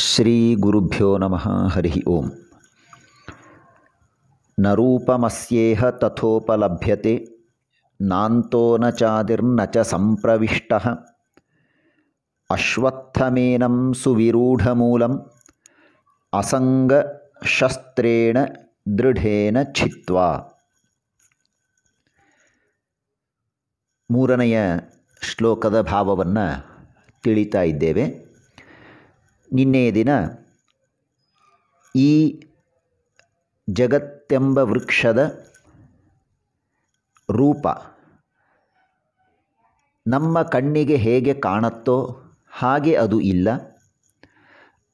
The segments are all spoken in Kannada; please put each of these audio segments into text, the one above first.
श्रीगुरुभ्यो नमः हरिः ओम् नरूपमस्येह तथोपलभ्यते नान्तो न चादिर्न च सम्प्रविष्टः अश्वत्थमेनं सुविरूढमूलम् असङ्गशस्त्रेण दृढेन छित्त्वा मूरनय ತಿಳಿತಾ ಇದ್ದೇವೆ ನಿನ್ನೆಯ ದಿನ ಈ ಜಗತ್ತೆಂಬ ವೃಕ್ಷದ ರೂಪ ನಮ್ಮ ಕಣ್ಣಿಗೆ ಹೇಗೆ ಕಾಣುತ್ತೋ ಹಾಗೆ ಅದು ಇಲ್ಲ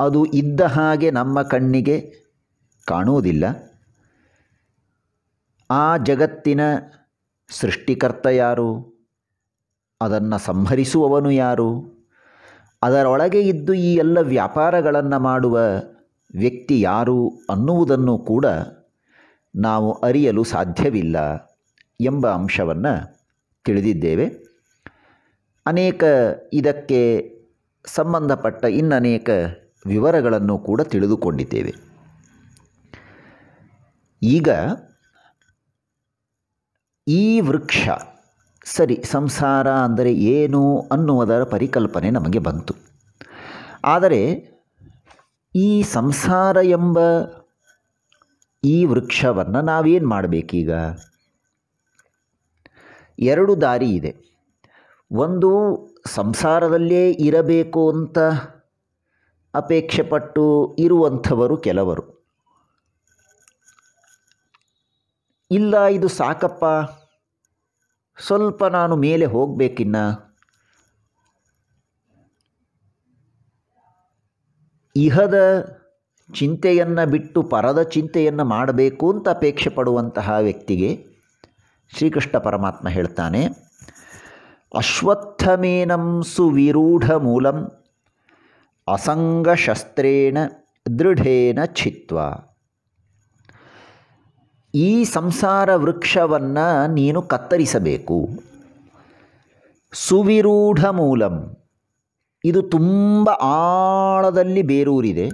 ಅದು ಇದ್ದ ಹಾಗೆ ನಮ್ಮ ಕಣ್ಣಿಗೆ ಕಾಣುವುದಿಲ್ಲ ಆ ಜಗತ್ತಿನ ಸೃಷ್ಟಿಕರ್ತ ಯಾರು ಅದನ್ನು ಸಂಹರಿಸುವವನು ಯಾರು ಅದರೊಳಗೆ ಇದ್ದು ಈ ಎಲ್ಲ ವ್ಯಾಪಾರಗಳನ್ನು ಮಾಡುವ ವ್ಯಕ್ತಿ ಯಾರು ಅನ್ನುವುದನ್ನು ಕೂಡ ನಾವು ಅರಿಯಲು ಸಾಧ್ಯವಿಲ್ಲ ಎಂಬ ಅಂಶವನ್ನು ತಿಳಿದಿದ್ದೇವೆ ಅನೇಕ ಇದಕ್ಕೆ ಸಂಬಂಧಪಟ್ಟ ಇನ್ನನೇಕ ವಿವರಗಳನ್ನು ಕೂಡ ತಿಳಿದುಕೊಂಡಿದ್ದೇವೆ ಈಗ ಈ ವೃಕ್ಷ ಸರಿ ಸಂಸಾರ ಅಂದರೆ ಏನು ಅನ್ನುವುದರ ಪರಿಕಲ್ಪನೆ ನಮಗೆ ಬಂತು ಆದರೆ ಈ ಸಂಸಾರ ಎಂಬ ಈ ವೃಕ್ಷವನ್ನು ನಾವೇನು ಮಾಡಬೇಕೀಗ ಎರಡು ದಾರಿ ಇದೆ ಒಂದು ಸಂಸಾರದಲ್ಲೇ ಇರಬೇಕು ಅಂತ ಅಪೇಕ್ಷೆ ಪಟ್ಟು ಇರುವಂಥವರು ಕೆಲವರು ಇಲ್ಲ ಇದು ಸಾಕಪ್ಪ ಸ್ವಲ್ಪ ನಾನು ಮೇಲೆ ಹೋಗಬೇಕಿನ್ನ ಇಹದ ಚಿಂತೆಯನ್ನು ಬಿಟ್ಟು ಪರದ ಚಿಂತೆಯನ್ನು ಮಾಡಬೇಕು ಅಂತ ಅಪೇಕ್ಷೆ ಪಡುವಂತಹ ವ್ಯಕ್ತಿಗೆ ಶ್ರೀಕೃಷ್ಣ ಪರಮಾತ್ಮ ಹೇಳ್ತಾನೆ ಅಶ್ವತ್ಥಮೇನಂ ಸುವಿರೂಢ ಮೂಲಂ ಅಸಂಗಶಸ್ತ್ರೇಣ ದೃಢೇನ ಛಿತ್ವಾ ಈ ಸಂಸಾರ ವೃಕ್ಷವನ್ನು ನೀನು ಕತ್ತರಿಸಬೇಕು ಸುವಿರೂಢ ಮೂಲಂ ಇದು ತುಂಬ ಆಳದಲ್ಲಿ ಬೇರೂರಿದೆ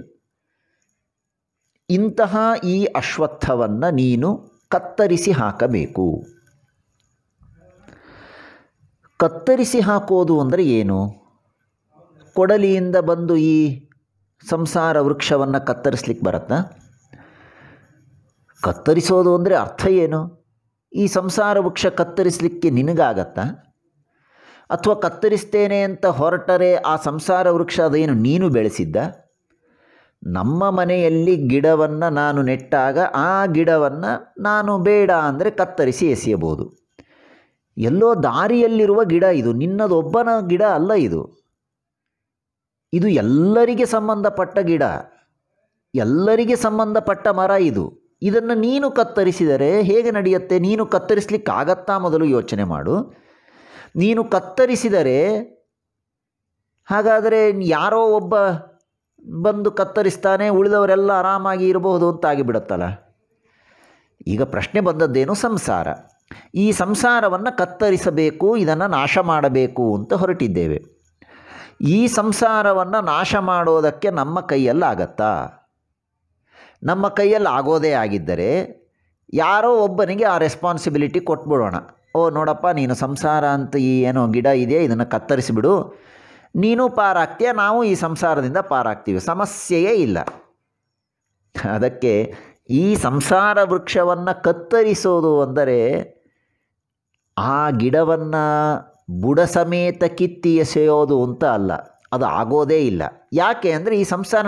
ಇಂತಹ ಈ ಅಶ್ವತ್ಥವನ್ನು ನೀನು ಕತ್ತರಿಸಿ ಹಾಕಬೇಕು ಕತ್ತರಿಸಿ ಹಾಕೋದು ಅಂದರೆ ಏನು ಕೊಡಲಿಯಿಂದ ಬಂದು ಈ ಸಂಸಾರ ವೃಕ್ಷವನ್ನು ಕತ್ತರಿಸ್ಲಿಕ್ಕೆ ಬರತ್ತಾ ಕತ್ತರಿಸೋದು ಅಂದರೆ ಅರ್ಥ ಏನು ಈ ಸಂಸಾರ ವೃಕ್ಷ ಕತ್ತರಿಸಲಿಕ್ಕೆ ನಿನಗಾಗತ್ತಾ ಅಥವಾ ಕತ್ತರಿಸ್ತೇನೆ ಅಂತ ಹೊರಟರೆ ಆ ಸಂಸಾರ ವೃಕ್ಷ ಅದೇನು ನೀನು ಬೆಳೆಸಿದ್ದ ನಮ್ಮ ಮನೆಯಲ್ಲಿ ಗಿಡವನ್ನು ನಾನು ನೆಟ್ಟಾಗ ಆ ಗಿಡವನ್ನು ನಾನು ಬೇಡ ಅಂದರೆ ಕತ್ತರಿಸಿ ಎಸೆಯಬಹುದು ಎಲ್ಲೋ ದಾರಿಯಲ್ಲಿರುವ ಗಿಡ ಇದು ನಿನ್ನದೊಬ್ಬನ ಗಿಡ ಅಲ್ಲ ಇದು ಇದು ಎಲ್ಲರಿಗೆ ಸಂಬಂಧಪಟ್ಟ ಗಿಡ ಎಲ್ಲರಿಗೆ ಸಂಬಂಧಪಟ್ಟ ಮರ ಇದು ಇದನ್ನು ನೀನು ಕತ್ತರಿಸಿದರೆ ಹೇಗೆ ನಡೆಯುತ್ತೆ ನೀನು ಆಗತ್ತಾ ಮೊದಲು ಯೋಚನೆ ಮಾಡು ನೀನು ಕತ್ತರಿಸಿದರೆ ಹಾಗಾದರೆ ಯಾರೋ ಒಬ್ಬ ಬಂದು ಕತ್ತರಿಸ್ತಾನೆ ಉಳಿದವರೆಲ್ಲ ಆರಾಮಾಗಿ ಇರಬಹುದು ಅಂತಾಗಿ ಬಿಡುತ್ತಲ್ಲ ಈಗ ಪ್ರಶ್ನೆ ಬಂದದ್ದೇನು ಸಂಸಾರ ಈ ಸಂಸಾರವನ್ನು ಕತ್ತರಿಸಬೇಕು ಇದನ್ನು ನಾಶ ಮಾಡಬೇಕು ಅಂತ ಹೊರಟಿದ್ದೇವೆ ಈ ಸಂಸಾರವನ್ನು ನಾಶ ಮಾಡೋದಕ್ಕೆ ನಮ್ಮ ಕೈಯಲ್ಲಾಗತ್ತಾ ನಮ್ಮ ಕೈಯಲ್ಲಿ ಆಗೋದೇ ಆಗಿದ್ದರೆ ಯಾರೋ ಒಬ್ಬನಿಗೆ ಆ ರೆಸ್ಪಾನ್ಸಿಬಿಲಿಟಿ ಕೊಟ್ಬಿಡೋಣ ಓ ನೋಡಪ್ಪ ನೀನು ಸಂಸಾರ ಅಂತ ಈ ಏನೋ ಗಿಡ ಇದೆಯಾ ಇದನ್ನು ಕತ್ತರಿಸಿಬಿಡು ನೀನು ಪಾರಾಗ್ತೀಯ ನಾವು ಈ ಸಂಸಾರದಿಂದ ಪಾರಾಗ್ತೀವಿ ಸಮಸ್ಯೆಯೇ ಇಲ್ಲ ಅದಕ್ಕೆ ಈ ಸಂಸಾರ ವೃಕ್ಷವನ್ನು ಕತ್ತರಿಸೋದು ಅಂದರೆ ಆ ಗಿಡವನ್ನು ಬುಡ ಸಮೇತ ಕಿತ್ತಿ ಎಸೆಯೋದು ಅಂತ ಅಲ್ಲ ಅದು ಆಗೋದೇ ಇಲ್ಲ ಯಾಕೆ ಅಂದರೆ ಈ ಸಂಸಾರ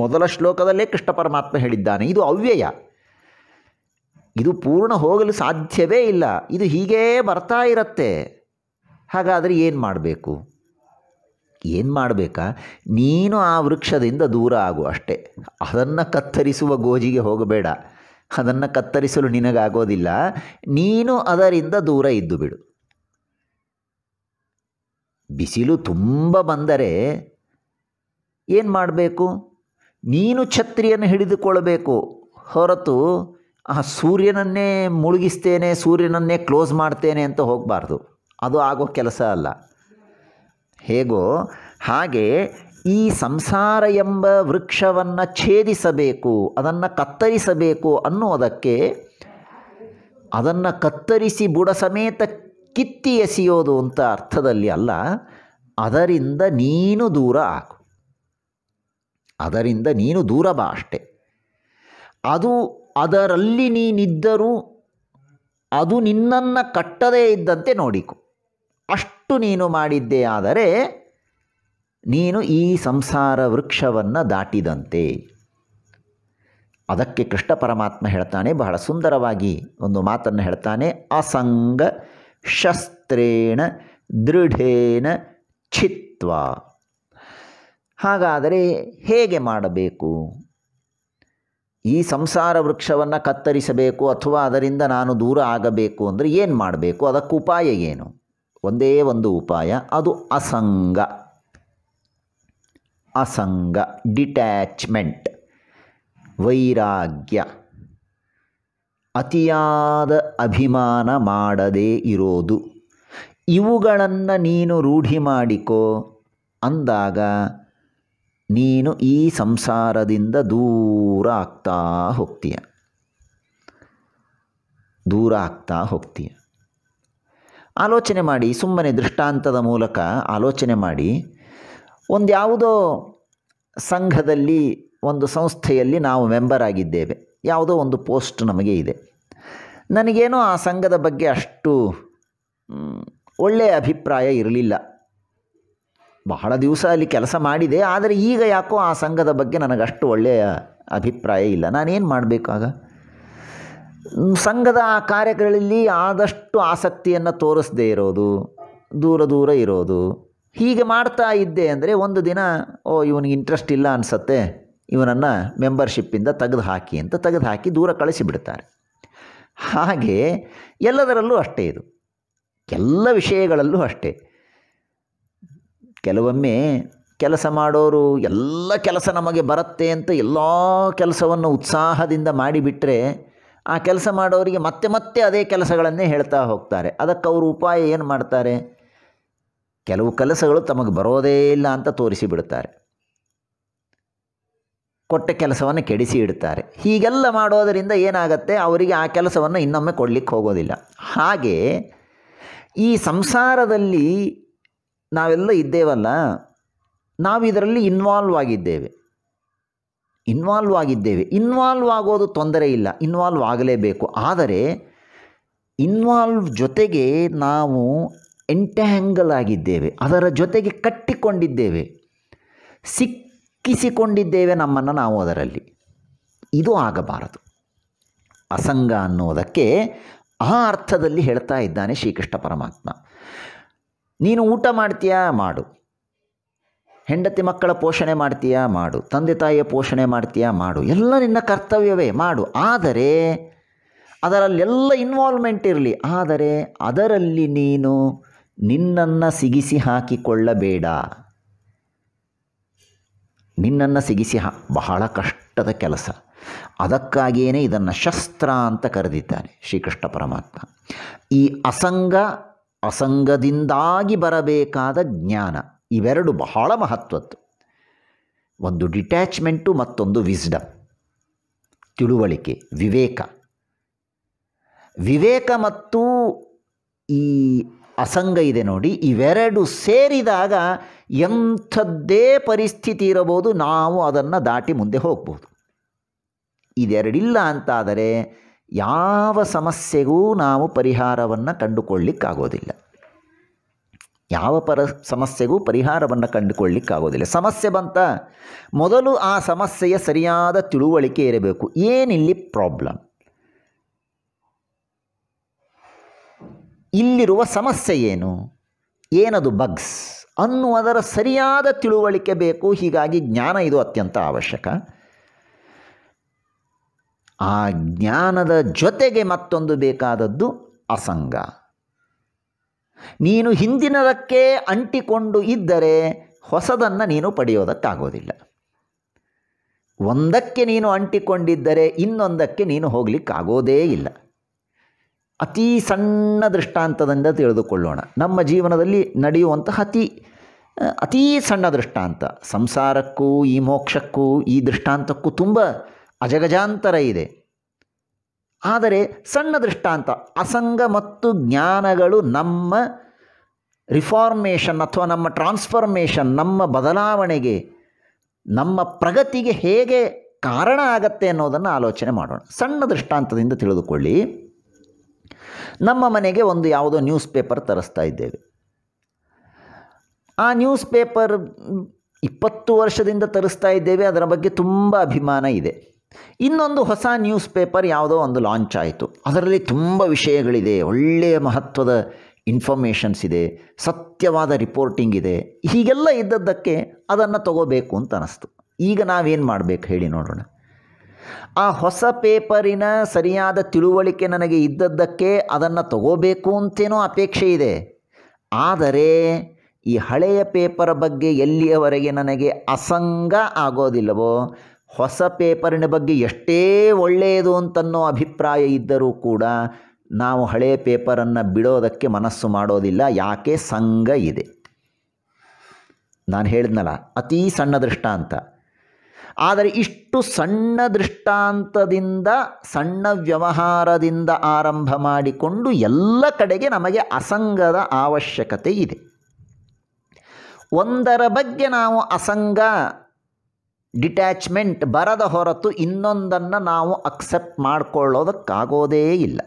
ಮೊದಲ ಶ್ಲೋಕದಲ್ಲೇ ಕೃಷ್ಣ ಪರಮಾತ್ಮ ಹೇಳಿದ್ದಾನೆ ಇದು ಅವ್ಯಯ ಇದು ಪೂರ್ಣ ಹೋಗಲು ಸಾಧ್ಯವೇ ಇಲ್ಲ ಇದು ಹೀಗೇ ಬರ್ತಾ ಇರತ್ತೆ ಹಾಗಾದರೆ ಏನು ಮಾಡಬೇಕು ಏನು ಮಾಡಬೇಕಾ ನೀನು ಆ ವೃಕ್ಷದಿಂದ ದೂರ ಆಗು ಅಷ್ಟೇ ಅದನ್ನು ಕತ್ತರಿಸುವ ಗೋಜಿಗೆ ಹೋಗಬೇಡ ಅದನ್ನು ಕತ್ತರಿಸಲು ನಿನಗಾಗೋದಿಲ್ಲ ನೀನು ಅದರಿಂದ ದೂರ ಇದ್ದು ಬಿಡು ಬಿಸಿಲು ತುಂಬ ಬಂದರೆ ಏನು ಮಾಡಬೇಕು ನೀನು ಛತ್ರಿಯನ್ನು ಹಿಡಿದುಕೊಳ್ಳಬೇಕು ಹೊರತು ಆ ಸೂರ್ಯನನ್ನೇ ಮುಳುಗಿಸ್ತೇನೆ ಸೂರ್ಯನನ್ನೇ ಕ್ಲೋಸ್ ಮಾಡ್ತೇನೆ ಅಂತ ಹೋಗಬಾರ್ದು ಅದು ಆಗೋ ಕೆಲಸ ಅಲ್ಲ ಹೇಗೋ ಹಾಗೆ ಈ ಸಂಸಾರ ಎಂಬ ವೃಕ್ಷವನ್ನು ಛೇದಿಸಬೇಕು ಅದನ್ನು ಕತ್ತರಿಸಬೇಕು ಅನ್ನೋದಕ್ಕೆ ಅದನ್ನು ಕತ್ತರಿಸಿ ಬುಡ ಸಮೇತ ಕಿತ್ತಿ ಎಸೆಯೋದು ಅಂತ ಅರ್ಥದಲ್ಲಿ ಅಲ್ಲ ಅದರಿಂದ ನೀನು ದೂರ ಹಾಕು ಅದರಿಂದ ನೀನು ದೂರ ಬಾ ಅಷ್ಟೆ ಅದು ಅದರಲ್ಲಿ ನೀನಿದ್ದರೂ ಅದು ನಿನ್ನನ್ನು ಕಟ್ಟದೇ ಇದ್ದಂತೆ ನೋಡಿಕೊ ಅಷ್ಟು ನೀನು ಮಾಡಿದ್ದೇ ಆದರೆ ನೀನು ಈ ಸಂಸಾರ ವೃಕ್ಷವನ್ನು ದಾಟಿದಂತೆ ಅದಕ್ಕೆ ಕೃಷ್ಣ ಪರಮಾತ್ಮ ಹೇಳ್ತಾನೆ ಬಹಳ ಸುಂದರವಾಗಿ ಒಂದು ಮಾತನ್ನು ಹೇಳ್ತಾನೆ ಅಸಂಗ ಶಸ್ತ್ರೇಣ ದೃಢೇನ ಛಿತ್ವ ಹಾಗಾದರೆ ಹೇಗೆ ಮಾಡಬೇಕು ಈ ಸಂಸಾರ ವೃಕ್ಷವನ್ನು ಕತ್ತರಿಸಬೇಕು ಅಥವಾ ಅದರಿಂದ ನಾನು ದೂರ ಆಗಬೇಕು ಅಂದರೆ ಏನು ಮಾಡಬೇಕು ಅದಕ್ಕೆ ಉಪಾಯ ಏನು ಒಂದೇ ಒಂದು ಉಪಾಯ ಅದು ಅಸಂಗ ಅಸಂಗ ಡಿಟ್ಯಾಚ್ಮೆಂಟ್ ವೈರಾಗ್ಯ ಅತಿಯಾದ ಅಭಿಮಾನ ಮಾಡದೇ ಇರೋದು ಇವುಗಳನ್ನು ನೀನು ರೂಢಿ ಮಾಡಿಕೋ ಅಂದಾಗ ನೀನು ಈ ಸಂಸಾರದಿಂದ ದೂರ ಆಗ್ತಾ ಹೋಗ್ತೀಯ ದೂರ ಆಗ್ತಾ ಹೋಗ್ತೀಯ ಆಲೋಚನೆ ಮಾಡಿ ಸುಮ್ಮನೆ ದೃಷ್ಟಾಂತದ ಮೂಲಕ ಆಲೋಚನೆ ಮಾಡಿ ಒಂದು ಯಾವುದೋ ಸಂಘದಲ್ಲಿ ಒಂದು ಸಂಸ್ಥೆಯಲ್ಲಿ ನಾವು ಮೆಂಬರ್ ಆಗಿದ್ದೇವೆ ಯಾವುದೋ ಒಂದು ಪೋಸ್ಟ್ ನಮಗೆ ಇದೆ ನನಗೇನೋ ಆ ಸಂಘದ ಬಗ್ಗೆ ಅಷ್ಟು ಒಳ್ಳೆಯ ಅಭಿಪ್ರಾಯ ಇರಲಿಲ್ಲ ಬಹಳ ದಿವಸ ಅಲ್ಲಿ ಕೆಲಸ ಮಾಡಿದೆ ಆದರೆ ಈಗ ಯಾಕೋ ಆ ಸಂಘದ ಬಗ್ಗೆ ನನಗಷ್ಟು ಒಳ್ಳೆಯ ಅಭಿಪ್ರಾಯ ಇಲ್ಲ ನಾನೇನು ಮಾಡಬೇಕಾಗ ಸಂಘದ ಆ ಕಾರ್ಯಗಳಲ್ಲಿ ಆದಷ್ಟು ಆಸಕ್ತಿಯನ್ನು ತೋರಿಸದೇ ಇರೋದು ದೂರ ದೂರ ಇರೋದು ಹೀಗೆ ಮಾಡ್ತಾ ಇದ್ದೆ ಅಂದರೆ ಒಂದು ದಿನ ಓ ಇವನಿಗೆ ಇಂಟ್ರೆಸ್ಟ್ ಇಲ್ಲ ಅನಿಸತ್ತೆ ಇವನನ್ನು ಮೆಂಬರ್ಶಿಪ್ಪಿಂದ ತೆಗೆದು ಹಾಕಿ ಅಂತ ತೆಗೆದು ಹಾಕಿ ದೂರ ಕಳಿಸಿಬಿಡ್ತಾರೆ ಹಾಗೆ ಎಲ್ಲದರಲ್ಲೂ ಅಷ್ಟೇ ಇದು ಎಲ್ಲ ವಿಷಯಗಳಲ್ಲೂ ಅಷ್ಟೇ ಕೆಲವೊಮ್ಮೆ ಕೆಲಸ ಮಾಡೋರು ಎಲ್ಲ ಕೆಲಸ ನಮಗೆ ಬರುತ್ತೆ ಅಂತ ಎಲ್ಲ ಕೆಲಸವನ್ನು ಉತ್ಸಾಹದಿಂದ ಮಾಡಿಬಿಟ್ರೆ ಆ ಕೆಲಸ ಮಾಡೋರಿಗೆ ಮತ್ತೆ ಮತ್ತೆ ಅದೇ ಕೆಲಸಗಳನ್ನೇ ಹೇಳ್ತಾ ಹೋಗ್ತಾರೆ ಅದಕ್ಕೆ ಅವರು ಉಪಾಯ ಏನು ಮಾಡ್ತಾರೆ ಕೆಲವು ಕೆಲಸಗಳು ತಮಗೆ ಬರೋದೇ ಇಲ್ಲ ಅಂತ ತೋರಿಸಿಬಿಡ್ತಾರೆ ಕೊಟ್ಟ ಕೆಲಸವನ್ನು ಕೆಡಿಸಿ ಇಡ್ತಾರೆ ಹೀಗೆಲ್ಲ ಮಾಡೋದರಿಂದ ಏನಾಗುತ್ತೆ ಅವರಿಗೆ ಆ ಕೆಲಸವನ್ನು ಇನ್ನೊಮ್ಮೆ ಕೊಡಲಿಕ್ಕೆ ಹೋಗೋದಿಲ್ಲ ಹಾಗೆ ಈ ಸಂಸಾರದಲ್ಲಿ ನಾವೆಲ್ಲ ಇದ್ದೇವಲ್ಲ ನಾವು ಇದರಲ್ಲಿ ಇನ್ವಾಲ್ವ್ ಆಗಿದ್ದೇವೆ ಇನ್ವಾಲ್ವ್ ಆಗಿದ್ದೇವೆ ಇನ್ವಾಲ್ವ್ ಆಗೋದು ತೊಂದರೆ ಇಲ್ಲ ಇನ್ವಾಲ್ವ್ ಆಗಲೇಬೇಕು ಆದರೆ ಇನ್ವಾಲ್ವ್ ಜೊತೆಗೆ ನಾವು ಎಂಟ್ಯಾಂಗಲ್ ಆಗಿದ್ದೇವೆ ಅದರ ಜೊತೆಗೆ ಕಟ್ಟಿಕೊಂಡಿದ್ದೇವೆ ಸಿಕ್ಕಿಸಿಕೊಂಡಿದ್ದೇವೆ ನಮ್ಮನ್ನು ನಾವು ಅದರಲ್ಲಿ ಇದು ಆಗಬಾರದು ಅಸಂಗ ಅನ್ನೋದಕ್ಕೆ ಆ ಅರ್ಥದಲ್ಲಿ ಹೇಳ್ತಾ ಇದ್ದಾನೆ ಶ್ರೀಕೃಷ್ಣ ಪರಮಾತ್ಮ ನೀನು ಊಟ ಮಾಡ್ತೀಯಾ ಮಾಡು ಹೆಂಡತಿ ಮಕ್ಕಳ ಪೋಷಣೆ ಮಾಡ್ತೀಯಾ ಮಾಡು ತಂದೆ ತಾಯಿಯ ಪೋಷಣೆ ಮಾಡ್ತೀಯಾ ಮಾಡು ಎಲ್ಲ ನಿನ್ನ ಕರ್ತವ್ಯವೇ ಮಾಡು ಆದರೆ ಅದರಲ್ಲೆಲ್ಲ ಇನ್ವಾಲ್ವ್ಮೆಂಟ್ ಇರಲಿ ಆದರೆ ಅದರಲ್ಲಿ ನೀನು ನಿನ್ನನ್ನು ಸಿಗಿಸಿ ಹಾಕಿಕೊಳ್ಳಬೇಡ ನಿನ್ನನ್ನು ಸಿಗಿಸಿ ಹಾ ಬಹಳ ಕಷ್ಟದ ಕೆಲಸ ಅದಕ್ಕಾಗಿಯೇ ಇದನ್ನು ಶಸ್ತ್ರ ಅಂತ ಕರೆದಿದ್ದಾನೆ ಶ್ರೀಕೃಷ್ಣ ಪರಮಾತ್ಮ ಈ ಅಸಂಗ ಅಸಂಗದಿಂದಾಗಿ ಬರಬೇಕಾದ ಜ್ಞಾನ ಇವೆರಡು ಬಹಳ ಮಹತ್ವದ್ದು ಒಂದು ಡಿಟ್ಯಾಚ್ಮೆಂಟು ಮತ್ತೊಂದು ವಿಸ್ಡಮ್ ತಿಳುವಳಿಕೆ ವಿವೇಕ ವಿವೇಕ ಮತ್ತು ಈ ಅಸಂಗ ಇದೆ ನೋಡಿ ಇವೆರಡು ಸೇರಿದಾಗ ಎಂಥದ್ದೇ ಪರಿಸ್ಥಿತಿ ಇರಬಹುದು ನಾವು ಅದನ್ನು ದಾಟಿ ಮುಂದೆ ಹೋಗ್ಬೋದು ಇದೆರಡಿಲ್ಲ ಅಂತಾದರೆ ಯಾವ ಸಮಸ್ಯೆಗೂ ನಾವು ಪರಿಹಾರವನ್ನು ಕಂಡುಕೊಳ್ಳಿಕ್ಕಾಗೋದಿಲ್ಲ ಯಾವ ಪರ ಸಮಸ್ಯೆಗೂ ಪರಿಹಾರವನ್ನು ಕಂಡುಕೊಳ್ಳಿಕ್ಕಾಗೋದಿಲ್ಲ ಸಮಸ್ಯೆ ಬಂತ ಮೊದಲು ಆ ಸಮಸ್ಯೆಯ ಸರಿಯಾದ ತಿಳುವಳಿಕೆ ಇರಬೇಕು ಏನಿಲ್ಲಿ ಪ್ರಾಬ್ಲಮ್ ಇಲ್ಲಿರುವ ಸಮಸ್ಯೆ ಏನು ಏನದು ಬಗ್ಸ್ ಅನ್ನುವುದರ ಸರಿಯಾದ ತಿಳುವಳಿಕೆ ಬೇಕು ಹೀಗಾಗಿ ಜ್ಞಾನ ಇದು ಅತ್ಯಂತ ಅವಶ್ಯಕ ಆ ಜ್ಞಾನದ ಜೊತೆಗೆ ಮತ್ತೊಂದು ಬೇಕಾದದ್ದು ಅಸಂಗ ನೀನು ಹಿಂದಿನದಕ್ಕೆ ಅಂಟಿಕೊಂಡು ಇದ್ದರೆ ಹೊಸದನ್ನು ನೀನು ಪಡೆಯೋದಕ್ಕಾಗೋದಿಲ್ಲ ಒಂದಕ್ಕೆ ನೀನು ಅಂಟಿಕೊಂಡಿದ್ದರೆ ಇನ್ನೊಂದಕ್ಕೆ ನೀನು ಹೋಗಲಿಕ್ಕಾಗೋದೇ ಇಲ್ಲ ಅತೀ ಸಣ್ಣ ದೃಷ್ಟಾಂತದಿಂದ ತಿಳಿದುಕೊಳ್ಳೋಣ ನಮ್ಮ ಜೀವನದಲ್ಲಿ ನಡೆಯುವಂತಹ ಅತಿ ಅತೀ ಸಣ್ಣ ದೃಷ್ಟಾಂತ ಸಂಸಾರಕ್ಕೂ ಈ ಮೋಕ್ಷಕ್ಕೂ ಈ ದೃಷ್ಟಾಂತಕ್ಕೂ ತುಂಬ ಅಜಗಜಾಂತರ ಇದೆ ಆದರೆ ಸಣ್ಣ ದೃಷ್ಟಾಂತ ಅಸಂಗ ಮತ್ತು ಜ್ಞಾನಗಳು ನಮ್ಮ ರಿಫಾರ್ಮೇಷನ್ ಅಥವಾ ನಮ್ಮ ಟ್ರಾನ್ಸ್ಫಾರ್ಮೇಷನ್ ನಮ್ಮ ಬದಲಾವಣೆಗೆ ನಮ್ಮ ಪ್ರಗತಿಗೆ ಹೇಗೆ ಕಾರಣ ಆಗತ್ತೆ ಅನ್ನೋದನ್ನು ಆಲೋಚನೆ ಮಾಡೋಣ ಸಣ್ಣ ದೃಷ್ಟಾಂತದಿಂದ ತಿಳಿದುಕೊಳ್ಳಿ ನಮ್ಮ ಮನೆಗೆ ಒಂದು ಯಾವುದೋ ನ್ಯೂಸ್ ಪೇಪರ್ ತರಿಸ್ತಾ ಇದ್ದೇವೆ ಆ ನ್ಯೂಸ್ ಪೇಪರ್ ಇಪ್ಪತ್ತು ವರ್ಷದಿಂದ ತರಿಸ್ತಾ ಇದ್ದೇವೆ ಅದರ ಬಗ್ಗೆ ತುಂಬ ಅಭಿಮಾನ ಇದೆ ಇನ್ನೊಂದು ಹೊಸ ನ್ಯೂಸ್ ಪೇಪರ್ ಯಾವುದೋ ಒಂದು ಲಾಂಚ್ ಆಯಿತು ಅದರಲ್ಲಿ ತುಂಬ ವಿಷಯಗಳಿದೆ ಒಳ್ಳೆಯ ಮಹತ್ವದ ಇನ್ಫಾರ್ಮೇಷನ್ಸ್ ಇದೆ ಸತ್ಯವಾದ ರಿಪೋರ್ಟಿಂಗ್ ಇದೆ ಹೀಗೆಲ್ಲ ಇದ್ದದ್ದಕ್ಕೆ ಅದನ್ನು ತಗೋಬೇಕು ಅಂತ ಅನ್ನಿಸ್ತು ಈಗ ನಾವೇನು ಮಾಡಬೇಕು ಹೇಳಿ ನೋಡೋಣ ಆ ಹೊಸ ಪೇಪರಿನ ಸರಿಯಾದ ತಿಳುವಳಿಕೆ ನನಗೆ ಇದ್ದದ್ದಕ್ಕೆ ಅದನ್ನು ತಗೋಬೇಕು ಅಂತೇನೋ ಅಪೇಕ್ಷೆ ಇದೆ ಆದರೆ ಈ ಹಳೆಯ ಪೇಪರ್ ಬಗ್ಗೆ ಎಲ್ಲಿಯವರೆಗೆ ನನಗೆ ಅಸಂಗ ಆಗೋದಿಲ್ಲವೋ ಹೊಸ ಪೇಪರಿನ ಬಗ್ಗೆ ಎಷ್ಟೇ ಒಳ್ಳೆಯದು ಅಂತನ್ನೋ ಅಭಿಪ್ರಾಯ ಇದ್ದರೂ ಕೂಡ ನಾವು ಹಳೆಯ ಪೇಪರನ್ನು ಬಿಡೋದಕ್ಕೆ ಮನಸ್ಸು ಮಾಡೋದಿಲ್ಲ ಯಾಕೆ ಸಂಘ ಇದೆ ನಾನು ಹೇಳಿದ್ನಲ್ಲ ಅತೀ ಸಣ್ಣ ದೃಷ್ಟಾಂತ ಆದರೆ ಇಷ್ಟು ಸಣ್ಣ ದೃಷ್ಟಾಂತದಿಂದ ಸಣ್ಣ ವ್ಯವಹಾರದಿಂದ ಆರಂಭ ಮಾಡಿಕೊಂಡು ಎಲ್ಲ ಕಡೆಗೆ ನಮಗೆ ಅಸಂಗದ ಅವಶ್ಯಕತೆ ಇದೆ ಒಂದರ ಬಗ್ಗೆ ನಾವು ಅಸಂಗ ಡಿಟ್ಯಾಚ್ಮೆಂಟ್ ಬರದ ಹೊರತು ಇನ್ನೊಂದನ್ನು ನಾವು ಅಕ್ಸೆಪ್ಟ್ ಮಾಡಿಕೊಳ್ಳೋದಕ್ಕಾಗೋದೇ ಇಲ್ಲ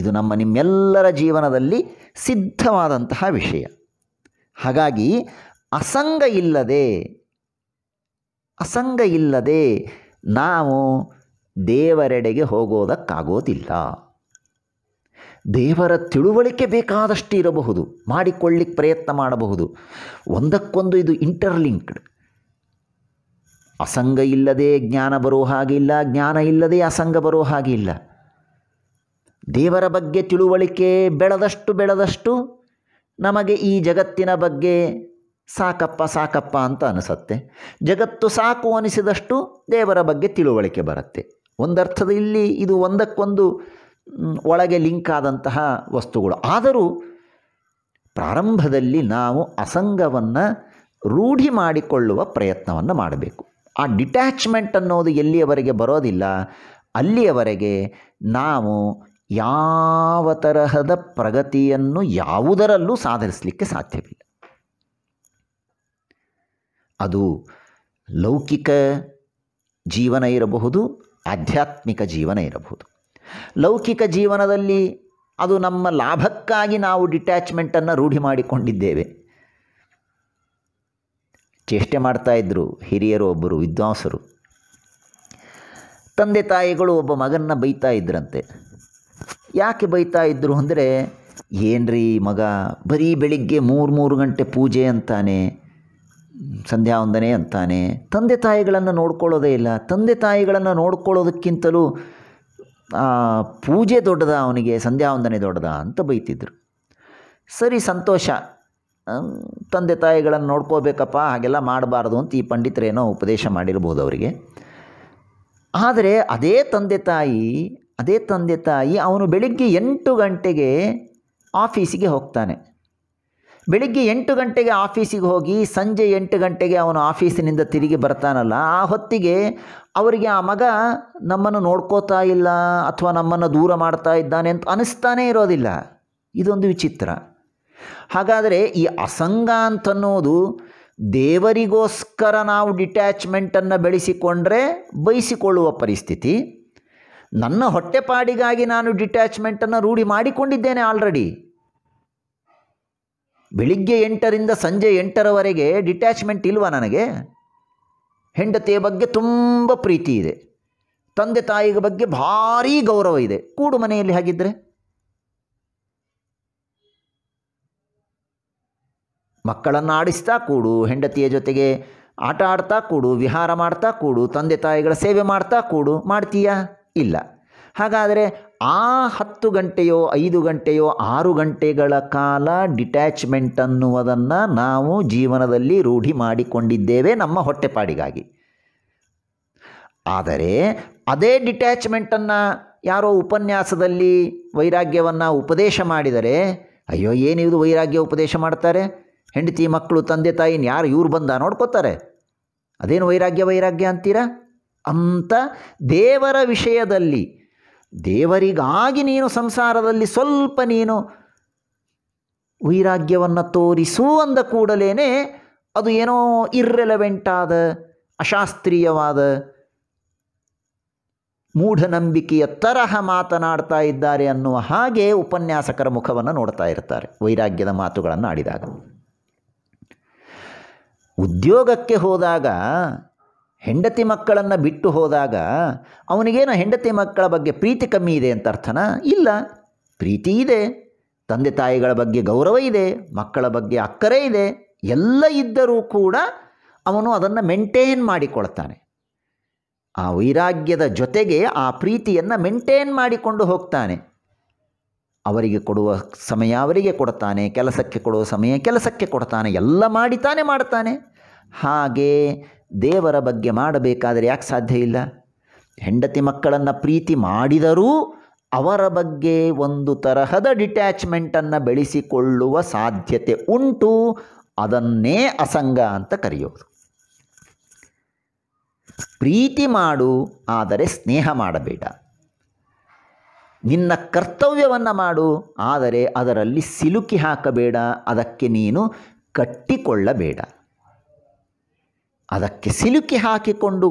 ಇದು ನಮ್ಮ ನಿಮ್ಮೆಲ್ಲರ ಜೀವನದಲ್ಲಿ ಸಿದ್ಧವಾದಂತಹ ವಿಷಯ ಹಾಗಾಗಿ ಅಸಂಗ ಇಲ್ಲದೆ ಅಸಂಗ ಇಲ್ಲದೆ ನಾವು ದೇವರೆಡೆಗೆ ಹೋಗೋದಕ್ಕಾಗೋದಿಲ್ಲ ದೇವರ ತಿಳುವಳಿಕೆ ಬೇಕಾದಷ್ಟು ಇರಬಹುದು ಮಾಡಿಕೊಳ್ಳಿಕ್ಕೆ ಪ್ರಯತ್ನ ಮಾಡಬಹುದು ಒಂದಕ್ಕೊಂದು ಇದು ಇಂಟರ್ಲಿಂಕ್ಡ್ ಅಸಂಗ ಇಲ್ಲದೆ ಜ್ಞಾನ ಬರೋ ಹಾಗಿಲ್ಲ ಜ್ಞಾನ ಇಲ್ಲದೆ ಅಸಂಗ ಬರೋ ಹಾಗಿಲ್ಲ ದೇವರ ಬಗ್ಗೆ ತಿಳುವಳಿಕೆ ಬೆಳೆದಷ್ಟು ಬೆಳೆದಷ್ಟು ನಮಗೆ ಈ ಜಗತ್ತಿನ ಬಗ್ಗೆ ಸಾಕಪ್ಪ ಸಾಕಪ್ಪ ಅಂತ ಅನಿಸತ್ತೆ ಜಗತ್ತು ಸಾಕು ಅನಿಸಿದಷ್ಟು ದೇವರ ಬಗ್ಗೆ ತಿಳುವಳಿಕೆ ಬರುತ್ತೆ ಒಂದರ್ಥದಲ್ಲಿ ಇದು ಒಂದಕ್ಕೊಂದು ಒಳಗೆ ಲಿಂಕ್ ಆದಂತಹ ವಸ್ತುಗಳು ಆದರೂ ಪ್ರಾರಂಭದಲ್ಲಿ ನಾವು ಅಸಂಗವನ್ನು ರೂಢಿ ಮಾಡಿಕೊಳ್ಳುವ ಪ್ರಯತ್ನವನ್ನು ಮಾಡಬೇಕು ಆ ಡಿಟ್ಯಾಚ್ಮೆಂಟ್ ಅನ್ನೋದು ಎಲ್ಲಿಯವರೆಗೆ ಬರೋದಿಲ್ಲ ಅಲ್ಲಿಯವರೆಗೆ ನಾವು ಯಾವ ತರಹದ ಪ್ರಗತಿಯನ್ನು ಯಾವುದರಲ್ಲೂ ಸಾಧರಿಸಲಿಕ್ಕೆ ಸಾಧ್ಯವಿಲ್ಲ ಅದು ಲೌಕಿಕ ಜೀವನ ಇರಬಹುದು ಆಧ್ಯಾತ್ಮಿಕ ಜೀವನ ಇರಬಹುದು ಲೌಕಿಕ ಜೀವನದಲ್ಲಿ ಅದು ನಮ್ಮ ಲಾಭಕ್ಕಾಗಿ ನಾವು ಡಿಟ್ಯಾಚ್ಮೆಂಟನ್ನು ರೂಢಿ ಮಾಡಿಕೊಂಡಿದ್ದೇವೆ ಚೇಷ್ಟೆ ಮಾಡ್ತಾಯಿದ್ರು ಹಿರಿಯರು ಒಬ್ಬರು ವಿದ್ವಾಂಸರು ತಂದೆ ತಾಯಿಗಳು ಒಬ್ಬ ಮಗನ್ನ ಬೈತಾ ಇದ್ರಂತೆ ಯಾಕೆ ಬೈತಾ ಇದ್ದರು ಅಂದರೆ ಏನ್ರಿ ಮಗ ಬರೀ ಬೆಳಿಗ್ಗೆ ಮೂರು ಮೂರು ಗಂಟೆ ಪೂಜೆ ಅಂತಾನೆ ಸಂಧ್ಯಾ ವಂದನೆ ಅಂತಾನೆ ತಂದೆ ತಾಯಿಗಳನ್ನು ನೋಡ್ಕೊಳ್ಳೋದೇ ಇಲ್ಲ ತಂದೆ ತಾಯಿಗಳನ್ನು ನೋಡ್ಕೊಳ್ಳೋದಕ್ಕಿಂತಲೂ ಪೂಜೆ ದೊಡ್ಡದ ಅವನಿಗೆ ಸಂಧ್ಯಾ ವಂದನೆ ದೊಡ್ಡದ ಅಂತ ಬೈತಿದ್ರು ಸರಿ ಸಂತೋಷ ತಂದೆ ತಾಯಿಗಳನ್ನು ನೋಡ್ಕೋಬೇಕಪ್ಪ ಹಾಗೆಲ್ಲ ಮಾಡಬಾರ್ದು ಅಂತ ಈ ಪಂಡಿತರೇನೋ ಉಪದೇಶ ಮಾಡಿರ್ಬೋದು ಅವರಿಗೆ ಆದರೆ ಅದೇ ತಂದೆ ತಾಯಿ ಅದೇ ತಂದೆ ತಾಯಿ ಅವನು ಬೆಳಿಗ್ಗೆ ಎಂಟು ಗಂಟೆಗೆ ಆಫೀಸಿಗೆ ಹೋಗ್ತಾನೆ ಬೆಳಿಗ್ಗೆ ಎಂಟು ಗಂಟೆಗೆ ಆಫೀಸಿಗೆ ಹೋಗಿ ಸಂಜೆ ಎಂಟು ಗಂಟೆಗೆ ಅವನು ಆಫೀಸಿನಿಂದ ತಿರುಗಿ ಬರ್ತಾನಲ್ಲ ಆ ಹೊತ್ತಿಗೆ ಅವರಿಗೆ ಆ ಮಗ ನಮ್ಮನ್ನು ನೋಡ್ಕೋತಾ ಇಲ್ಲ ಅಥವಾ ನಮ್ಮನ್ನು ದೂರ ಮಾಡ್ತಾ ಇದ್ದಾನೆ ಅಂತ ಅನಿಸ್ತಾನೇ ಇರೋದಿಲ್ಲ ಇದೊಂದು ವಿಚಿತ್ರ ಹಾಗಾದರೆ ಈ ಅಸಂಗ ಅಂತನ್ನೋದು ದೇವರಿಗೋಸ್ಕರ ನಾವು ಡಿಟ್ಯಾಚ್ಮೆಂಟನ್ನು ಬೆಳೆಸಿಕೊಂಡ್ರೆ ಬಯಸಿಕೊಳ್ಳುವ ಪರಿಸ್ಥಿತಿ ನನ್ನ ಹೊಟ್ಟೆಪಾಡಿಗಾಗಿ ನಾನು ಡಿಟ್ಯಾಚ್ಮೆಂಟನ್ನು ರೂಢಿ ಮಾಡಿಕೊಂಡಿದ್ದೇನೆ ಆಲ್ರೆಡಿ ಬೆಳಿಗ್ಗೆ ಎಂಟರಿಂದ ಸಂಜೆ ಎಂಟರವರೆಗೆ ಡಿಟ್ಯಾಚ್ಮೆಂಟ್ ಇಲ್ವಾ ನನಗೆ ಹೆಂಡತಿಯ ಬಗ್ಗೆ ತುಂಬ ಪ್ರೀತಿ ಇದೆ ತಂದೆ ತಾಯಿಯ ಬಗ್ಗೆ ಭಾರೀ ಗೌರವ ಇದೆ ಕೂಡು ಮನೆಯಲ್ಲಿ ಹಾಗಿದ್ದರೆ ಮಕ್ಕಳನ್ನು ಆಡಿಸ್ತಾ ಕೂಡು ಹೆಂಡತಿಯ ಜೊತೆಗೆ ಆಟ ಆಡ್ತಾ ಕೂಡು ವಿಹಾರ ಮಾಡ್ತಾ ಕೂಡು ತಂದೆ ತಾಯಿಗಳ ಸೇವೆ ಮಾಡ್ತಾ ಕೂಡು ಮಾಡ್ತೀಯಾ ಇಲ್ಲ ಹಾಗಾದರೆ ಆ ಹತ್ತು ಗಂಟೆಯೋ ಐದು ಗಂಟೆಯೋ ಆರು ಗಂಟೆಗಳ ಕಾಲ ಡಿಟ್ಯಾಚ್ಮೆಂಟ್ ಅನ್ನುವುದನ್ನು ನಾವು ಜೀವನದಲ್ಲಿ ರೂಢಿ ಮಾಡಿಕೊಂಡಿದ್ದೇವೆ ನಮ್ಮ ಹೊಟ್ಟೆಪಾಡಿಗಾಗಿ ಆದರೆ ಅದೇ ಡಿಟ್ಯಾಚ್ಮೆಂಟನ್ನು ಯಾರೋ ಉಪನ್ಯಾಸದಲ್ಲಿ ವೈರಾಗ್ಯವನ್ನು ಉಪದೇಶ ಮಾಡಿದರೆ ಅಯ್ಯೋ ಏನಿದು ವೈರಾಗ್ಯ ಉಪದೇಶ ಮಾಡ್ತಾರೆ ಹೆಂಡತಿ ಮಕ್ಕಳು ತಂದೆ ತಾಯಿನ ಯಾರು ಇವ್ರು ಬಂದ ನೋಡ್ಕೋತಾರೆ ಅದೇನು ವೈರಾಗ್ಯ ವೈರಾಗ್ಯ ಅಂತೀರಾ ಅಂತ ದೇವರ ವಿಷಯದಲ್ಲಿ ದೇವರಿಗಾಗಿ ನೀನು ಸಂಸಾರದಲ್ಲಿ ಸ್ವಲ್ಪ ನೀನು ವೈರಾಗ್ಯವನ್ನು ತೋರಿಸು ಅಂದ ಕೂಡಲೇ ಅದು ಏನೋ ಇರ್ರೆಲವೆಂಟಾದ ಅಶಾಸ್ತ್ರೀಯವಾದ ಮೂಢನಂಬಿಕೆಯ ತರಹ ಮಾತನಾಡ್ತಾ ಇದ್ದಾರೆ ಅನ್ನುವ ಹಾಗೆ ಉಪನ್ಯಾಸಕರ ಮುಖವನ್ನು ನೋಡ್ತಾ ಇರ್ತಾರೆ ವೈರಾಗ್ಯದ ಮಾತುಗಳನ್ನು ಆಡಿದಾಗ ಉದ್ಯೋಗಕ್ಕೆ ಹೋದಾಗ ಹೆಂಡತಿ ಮಕ್ಕಳನ್ನು ಬಿಟ್ಟು ಹೋದಾಗ ಅವನಿಗೇನು ಹೆಂಡತಿ ಮಕ್ಕಳ ಬಗ್ಗೆ ಪ್ರೀತಿ ಕಮ್ಮಿ ಇದೆ ಅಂತ ಅರ್ಥನ ಇಲ್ಲ ಪ್ರೀತಿ ಇದೆ ತಂದೆ ತಾಯಿಗಳ ಬಗ್ಗೆ ಗೌರವ ಇದೆ ಮಕ್ಕಳ ಬಗ್ಗೆ ಅಕ್ಕರೆ ಇದೆ ಎಲ್ಲ ಇದ್ದರೂ ಕೂಡ ಅವನು ಅದನ್ನು ಮೆಂಟೇನ್ ಮಾಡಿಕೊಳ್ತಾನೆ ಆ ವೈರಾಗ್ಯದ ಜೊತೆಗೆ ಆ ಪ್ರೀತಿಯನ್ನು ಮೆಂಟೇನ್ ಮಾಡಿಕೊಂಡು ಹೋಗ್ತಾನೆ ಅವರಿಗೆ ಕೊಡುವ ಸಮಯ ಅವರಿಗೆ ಕೊಡ್ತಾನೆ ಕೆಲಸಕ್ಕೆ ಕೊಡುವ ಸಮಯ ಕೆಲಸಕ್ಕೆ ಕೊಡ್ತಾನೆ ಎಲ್ಲ ಮಾಡಿತಾನೆ ಮಾಡ್ತಾನೆ ಹಾಗೆ ದೇವರ ಬಗ್ಗೆ ಮಾಡಬೇಕಾದರೆ ಯಾಕೆ ಸಾಧ್ಯ ಇಲ್ಲ ಹೆಂಡತಿ ಮಕ್ಕಳನ್ನು ಪ್ರೀತಿ ಮಾಡಿದರೂ ಅವರ ಬಗ್ಗೆ ಒಂದು ತರಹದ ಡಿಟ್ಯಾಚ್ಮೆಂಟನ್ನು ಬೆಳೆಸಿಕೊಳ್ಳುವ ಸಾಧ್ಯತೆ ಉಂಟು ಅದನ್ನೇ ಅಸಂಗ ಅಂತ ಕರೆಯೋದು ಪ್ರೀತಿ ಮಾಡು ಆದರೆ ಸ್ನೇಹ ಮಾಡಬೇಡ ನಿನ್ನ ಕರ್ತವ್ಯವನ್ನು ಮಾಡು ಆದರೆ ಅದರಲ್ಲಿ ಸಿಲುಕಿ ಹಾಕಬೇಡ ಅದಕ್ಕೆ ನೀನು ಕಟ್ಟಿಕೊಳ್ಳಬೇಡ ಅದಕ್ಕೆ ಸಿಲುಕಿ ಹಾಕಿಕೊಂಡು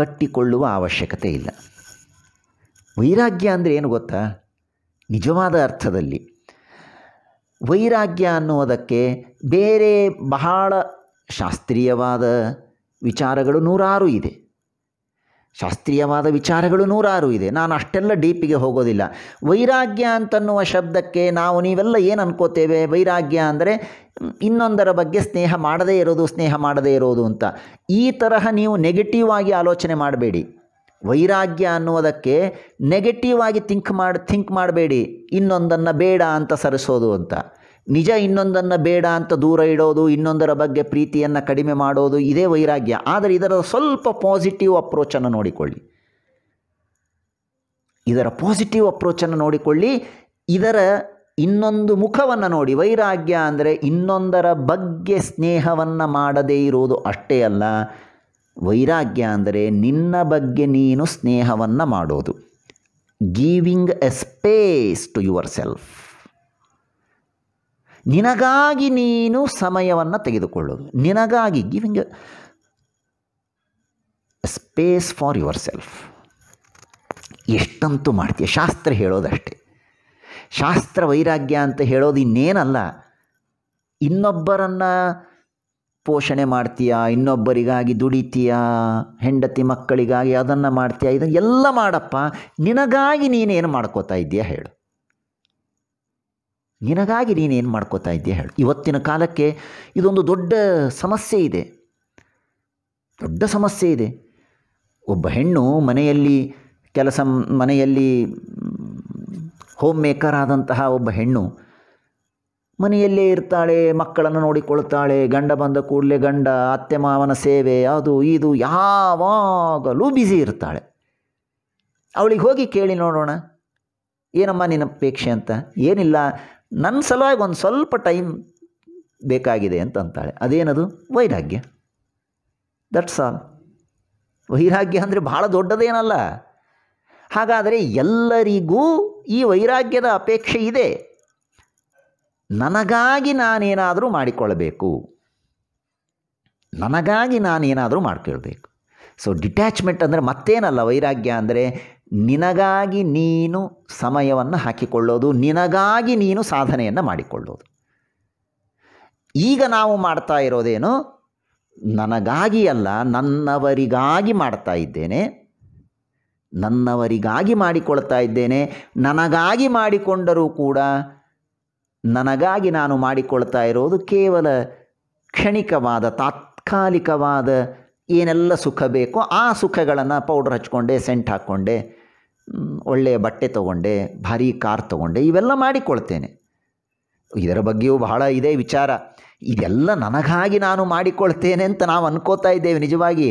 ಕಟ್ಟಿಕೊಳ್ಳುವ ಅವಶ್ಯಕತೆ ಇಲ್ಲ ವೈರಾಗ್ಯ ಅಂದರೆ ಏನು ಗೊತ್ತಾ ನಿಜವಾದ ಅರ್ಥದಲ್ಲಿ ವೈರಾಗ್ಯ ಅನ್ನುವುದಕ್ಕೆ ಬೇರೆ ಬಹಳ ಶಾಸ್ತ್ರೀಯವಾದ ವಿಚಾರಗಳು ನೂರಾರು ಇದೆ ಶಾಸ್ತ್ರೀಯವಾದ ವಿಚಾರಗಳು ನೂರಾರು ಇದೆ ನಾನು ಅಷ್ಟೆಲ್ಲ ಡೀಪಿಗೆ ಹೋಗೋದಿಲ್ಲ ವೈರಾಗ್ಯ ಅಂತನ್ನುವ ಶಬ್ದಕ್ಕೆ ನಾವು ನೀವೆಲ್ಲ ಏನು ಅನ್ಕೋತೇವೆ ವೈರಾಗ್ಯ ಅಂದರೆ ಇನ್ನೊಂದರ ಬಗ್ಗೆ ಸ್ನೇಹ ಮಾಡದೇ ಇರೋದು ಸ್ನೇಹ ಮಾಡದೇ ಇರೋದು ಅಂತ ಈ ತರಹ ನೀವು ನೆಗೆಟಿವ್ ಆಗಿ ಆಲೋಚನೆ ಮಾಡಬೇಡಿ ವೈರಾಗ್ಯ ಅನ್ನುವುದಕ್ಕೆ ನೆಗೆಟಿವ್ ಆಗಿ ಥಿಂಕ್ ಮಾಡಿ ಥಿಂಕ್ ಮಾಡಬೇಡಿ ಇನ್ನೊಂದನ್ನು ಬೇಡ ಅಂತ ಸರಿಸೋದು ಅಂತ ನಿಜ ಇನ್ನೊಂದನ್ನು ಬೇಡ ಅಂತ ದೂರ ಇಡೋದು ಇನ್ನೊಂದರ ಬಗ್ಗೆ ಪ್ರೀತಿಯನ್ನು ಕಡಿಮೆ ಮಾಡೋದು ಇದೇ ವೈರಾಗ್ಯ ಆದರೆ ಇದರ ಸ್ವಲ್ಪ ಪಾಸಿಟಿವ್ ಅಪ್ರೋಚನ್ನು ನೋಡಿಕೊಳ್ಳಿ ಇದರ ಪಾಸಿಟಿವ್ ಅಪ್ರೋಚನ್ನು ನೋಡಿಕೊಳ್ಳಿ ಇದರ ಇನ್ನೊಂದು ಮುಖವನ್ನು ನೋಡಿ ವೈರಾಗ್ಯ ಅಂದರೆ ಇನ್ನೊಂದರ ಬಗ್ಗೆ ಸ್ನೇಹವನ್ನು ಮಾಡದೇ ಇರೋದು ಅಷ್ಟೇ ಅಲ್ಲ ವೈರಾಗ್ಯ ಅಂದರೆ ನಿನ್ನ ಬಗ್ಗೆ ನೀನು ಸ್ನೇಹವನ್ನು ಮಾಡೋದು giving a space to yourself ನಿನಗಾಗಿ ನೀನು ಸಮಯವನ್ನು ತೆಗೆದುಕೊಳ್ಳೋದು ನಿನಗಾಗಿ giving space for yourself ಎಷ್ಟಂತೂ ಮಾಡ್ತೀಯ ಶಾಸ್ತ್ರ ಹೇಳೋದಷ್ಟೇ ಶಾಸ್ತ್ರ ವೈರಾಗ್ಯ ಅಂತ ಹೇಳೋದು ಇನ್ನೇನಲ್ಲ ಇನ್ನೊಬ್ಬರನ್ನು ಪೋಷಣೆ ಮಾಡ್ತೀಯಾ ಇನ್ನೊಬ್ಬರಿಗಾಗಿ ದುಡಿತೀಯಾ ಹೆಂಡತಿ ಮಕ್ಕಳಿಗಾಗಿ ಅದನ್ನು ಮಾಡ್ತೀಯಾ ಇದನ್ನು ಎಲ್ಲ ಮಾಡಪ್ಪ ನಿನಗಾಗಿ ನೀನೇನು ಮಾಡ್ಕೋತಾ ಇದ್ದೀಯಾ ಹೇಳು ನಿನಗಾಗಿ ನೀನೇನು ಮಾಡ್ಕೋತಾ ಇದ್ದೀಯ ಹೇಳು ಇವತ್ತಿನ ಕಾಲಕ್ಕೆ ಇದೊಂದು ದೊಡ್ಡ ಸಮಸ್ಯೆ ಇದೆ ದೊಡ್ಡ ಸಮಸ್ಯೆ ಇದೆ ಒಬ್ಬ ಹೆಣ್ಣು ಮನೆಯಲ್ಲಿ ಕೆಲಸ ಮನೆಯಲ್ಲಿ ಹೋಮ್ ಮೇಕರ್ ಆದಂತಹ ಒಬ್ಬ ಹೆಣ್ಣು ಮನೆಯಲ್ಲೇ ಇರ್ತಾಳೆ ಮಕ್ಕಳನ್ನು ನೋಡಿಕೊಳ್ತಾಳೆ ಗಂಡ ಬಂದ ಕೂಡಲೇ ಗಂಡ ಅತ್ತೆ ಮಾವನ ಸೇವೆ ಅದು ಇದು ಯಾವಾಗಲೂ ಬ್ಯುಸಿ ಇರ್ತಾಳೆ ಅವಳಿಗೆ ಹೋಗಿ ಕೇಳಿ ನೋಡೋಣ ಏನಮ್ಮ ನಿನ್ನ ಅಪೇಕ್ಷೆ ಅಂತ ಏನಿಲ್ಲ ನನ್ನ ಸಲುವಾಗಿ ಒಂದು ಸ್ವಲ್ಪ ಟೈಮ್ ಬೇಕಾಗಿದೆ ಅಂತ ಅಂತಾಳೆ ಅದೇನದು ವೈರಾಗ್ಯ ದಟ್ಸ್ ಆಲ್ ವೈರಾಗ್ಯ ಅಂದರೆ ಭಾಳ ದೊಡ್ಡದೇನಲ್ಲ ಹಾಗಾದರೆ ಎಲ್ಲರಿಗೂ ಈ ವೈರಾಗ್ಯದ ಅಪೇಕ್ಷೆ ಇದೆ ನನಗಾಗಿ ನಾನೇನಾದರೂ ಮಾಡಿಕೊಳ್ಳಬೇಕು ನನಗಾಗಿ ನಾನೇನಾದರೂ ಮಾಡ್ಕೊಳ್ಬೇಕು ಸೊ ಡಿಟ್ಯಾಚ್ಮೆಂಟ್ ಅಂದರೆ ಮತ್ತೇನಲ್ಲ ವೈರಾಗ್ಯ ಅಂದರೆ ನಿನಗಾಗಿ ನೀನು ಸಮಯವನ್ನು ಹಾಕಿಕೊಳ್ಳೋದು ನಿನಗಾಗಿ ನೀನು ಸಾಧನೆಯನ್ನು ಮಾಡಿಕೊಳ್ಳೋದು ಈಗ ನಾವು ಮಾಡ್ತಾ ಇರೋದೇನು ನನಗಾಗಿ ಅಲ್ಲ ನನ್ನವರಿಗಾಗಿ ಮಾಡ್ತಾ ಇದ್ದೇನೆ ನನ್ನವರಿಗಾಗಿ ಮಾಡಿಕೊಳ್ತಾ ಇದ್ದೇನೆ ನನಗಾಗಿ ಮಾಡಿಕೊಂಡರೂ ಕೂಡ ನನಗಾಗಿ ನಾನು ಮಾಡಿಕೊಳ್ತಾ ಇರೋದು ಕೇವಲ ಕ್ಷಣಿಕವಾದ ತಾತ್ಕಾಲಿಕವಾದ ಏನೆಲ್ಲ ಸುಖ ಬೇಕೋ ಆ ಸುಖಗಳನ್ನು ಪೌಡ್ರ್ ಹಚ್ಕೊಂಡೆ ಸೆಂಟ್ ಹಾಕ್ಕೊಂಡೆ ಒಳ್ಳೆಯ ಬಟ್ಟೆ ತೊಗೊಂಡೆ ಭಾರಿ ಕಾರ್ ತೊಗೊಂಡೆ ಇವೆಲ್ಲ ಮಾಡಿಕೊಳ್ತೇನೆ ಇದರ ಬಗ್ಗೆಯೂ ಬಹಳ ಇದೆ ವಿಚಾರ ಇದೆಲ್ಲ ನನಗಾಗಿ ನಾನು ಮಾಡಿಕೊಳ್ತೇನೆ ಅಂತ ನಾವು ಅನ್ಕೋತಾ ಇದ್ದೇವೆ ನಿಜವಾಗಿ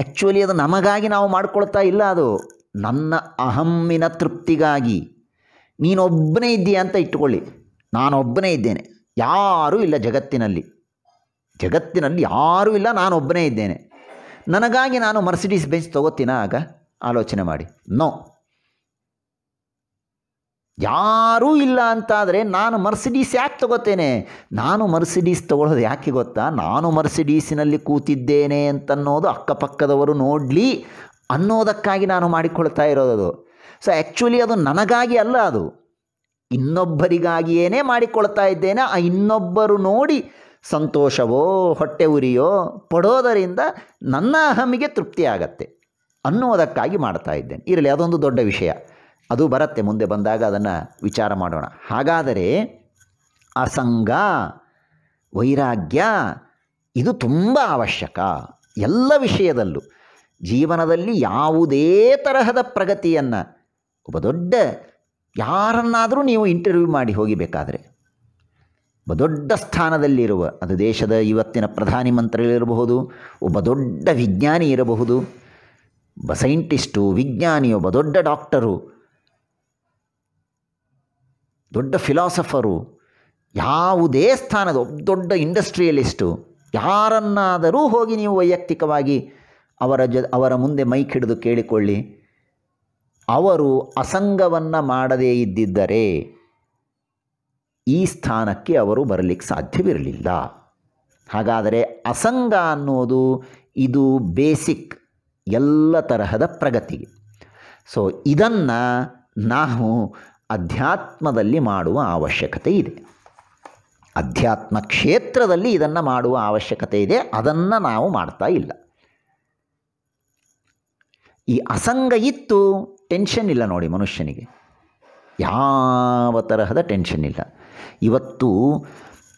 ಆ್ಯಕ್ಚುಲಿ ಅದು ನಮಗಾಗಿ ನಾವು ಮಾಡಿಕೊಳ್ತಾ ಇಲ್ಲ ಅದು ನನ್ನ ಅಹಮ್ಮಿನ ತೃಪ್ತಿಗಾಗಿ ನೀನೊಬ್ಬನೇ ಇದ್ದೀಯ ಅಂತ ಇಟ್ಟುಕೊಳ್ಳಿ ನಾನೊಬ್ಬನೇ ಇದ್ದೇನೆ ಯಾರೂ ಇಲ್ಲ ಜಗತ್ತಿನಲ್ಲಿ ಜಗತ್ತಿನಲ್ಲಿ ಯಾರೂ ಇಲ್ಲ ನಾನೊಬ್ಬನೇ ಇದ್ದೇನೆ ನನಗಾಗಿ ನಾನು ಮರ್ಸಿಡೀಸ್ ಬೆಂಚ್ ತೊಗೋತೀನ ಆಗ ಆಲೋಚನೆ ಮಾಡಿ ನೋ ಯಾರೂ ಇಲ್ಲ ಅಂತಾದರೆ ನಾನು ಮರ್ಸಿಡೀಸ್ ಯಾಕೆ ತಗೋತೇನೆ ನಾನು ಮರ್ಸಿಡೀಸ್ ತಗೊಳ್ಳೋದು ಯಾಕೆ ಗೊತ್ತಾ ನಾನು ಮರ್ಸಿಡೀಸಿನಲ್ಲಿ ಕೂತಿದ್ದೇನೆ ಅಂತನ್ನೋದು ಅಕ್ಕಪಕ್ಕದವರು ನೋಡಲಿ ಅನ್ನೋದಕ್ಕಾಗಿ ನಾನು ಮಾಡಿಕೊಳ್ತಾ ಇರೋದು ಸೊ ಆ್ಯಕ್ಚುಲಿ ಅದು ನನಗಾಗಿ ಅಲ್ಲ ಅದು ಇನ್ನೊಬ್ಬರಿಗಾಗಿಯೇ ಮಾಡಿಕೊಳ್ತಾ ಇದ್ದೇನೆ ಆ ಇನ್ನೊಬ್ಬರು ನೋಡಿ ಸಂತೋಷವೋ ಹೊಟ್ಟೆ ಉರಿಯೋ ಪಡೋದರಿಂದ ನನ್ನ ಅಹಮಿಗೆ ತೃಪ್ತಿ ಆಗತ್ತೆ ಅನ್ನೋದಕ್ಕಾಗಿ ಮಾಡ್ತಾ ಇದ್ದೇನೆ ಇರಲಿ ಅದೊಂದು ದೊಡ್ಡ ವಿಷಯ ಅದು ಬರುತ್ತೆ ಮುಂದೆ ಬಂದಾಗ ಅದನ್ನು ವಿಚಾರ ಮಾಡೋಣ ಹಾಗಾದರೆ ಅಸಂಗ ವೈರಾಗ್ಯ ಇದು ತುಂಬ ಅವಶ್ಯಕ ಎಲ್ಲ ವಿಷಯದಲ್ಲೂ ಜೀವನದಲ್ಲಿ ಯಾವುದೇ ತರಹದ ಪ್ರಗತಿಯನ್ನು ಒಬ್ಬ ದೊಡ್ಡ ಯಾರನ್ನಾದರೂ ನೀವು ಇಂಟರ್ವ್ಯೂ ಮಾಡಿ ಹೋಗಿಬೇಕಾದರೆ ಒಬ್ಬ ದೊಡ್ಡ ಸ್ಥಾನದಲ್ಲಿರುವ ಅದು ದೇಶದ ಇವತ್ತಿನ ಪ್ರಧಾನಿ ಮಂತ್ರಿಗಳಿರಬಹುದು ಒಬ್ಬ ದೊಡ್ಡ ವಿಜ್ಞಾನಿ ಇರಬಹುದು ಒಬ್ಬ ಸೈಂಟಿಸ್ಟು ವಿಜ್ಞಾನಿ ಒಬ್ಬ ದೊಡ್ಡ ಡಾಕ್ಟರು ದೊಡ್ಡ ಫಿಲಾಸಫರು ಯಾವುದೇ ಸ್ಥಾನದ ದೊಡ್ಡ ಇಂಡಸ್ಟ್ರಿಯಲಿಸ್ಟು ಯಾರನ್ನಾದರೂ ಹೋಗಿ ನೀವು ವೈಯಕ್ತಿಕವಾಗಿ ಅವರ ಜ ಅವರ ಮುಂದೆ ಮೈಕ್ ಹಿಡಿದು ಕೇಳಿಕೊಳ್ಳಿ ಅವರು ಅಸಂಗವನ್ನು ಮಾಡದೇ ಇದ್ದಿದ್ದರೆ ಈ ಸ್ಥಾನಕ್ಕೆ ಅವರು ಬರಲಿಕ್ಕೆ ಸಾಧ್ಯವಿರಲಿಲ್ಲ ಹಾಗಾದರೆ ಅಸಂಗ ಅನ್ನೋದು ಇದು ಬೇಸಿಕ್ ಎಲ್ಲ ತರಹದ ಪ್ರಗತಿಗೆ ಸೊ ಇದನ್ನು ನಾವು ಅಧ್ಯಾತ್ಮದಲ್ಲಿ ಮಾಡುವ ಅವಶ್ಯಕತೆ ಇದೆ ಅಧ್ಯಾತ್ಮ ಕ್ಷೇತ್ರದಲ್ಲಿ ಇದನ್ನು ಮಾಡುವ ಅವಶ್ಯಕತೆ ಇದೆ ಅದನ್ನು ನಾವು ಮಾಡ್ತಾ ಇಲ್ಲ ಈ ಅಸಂಗ ಇತ್ತು ಟೆನ್ಷನ್ ಇಲ್ಲ ನೋಡಿ ಮನುಷ್ಯನಿಗೆ ಯಾವ ತರಹದ ಟೆನ್ಷನ್ ಇಲ್ಲ ಇವತ್ತು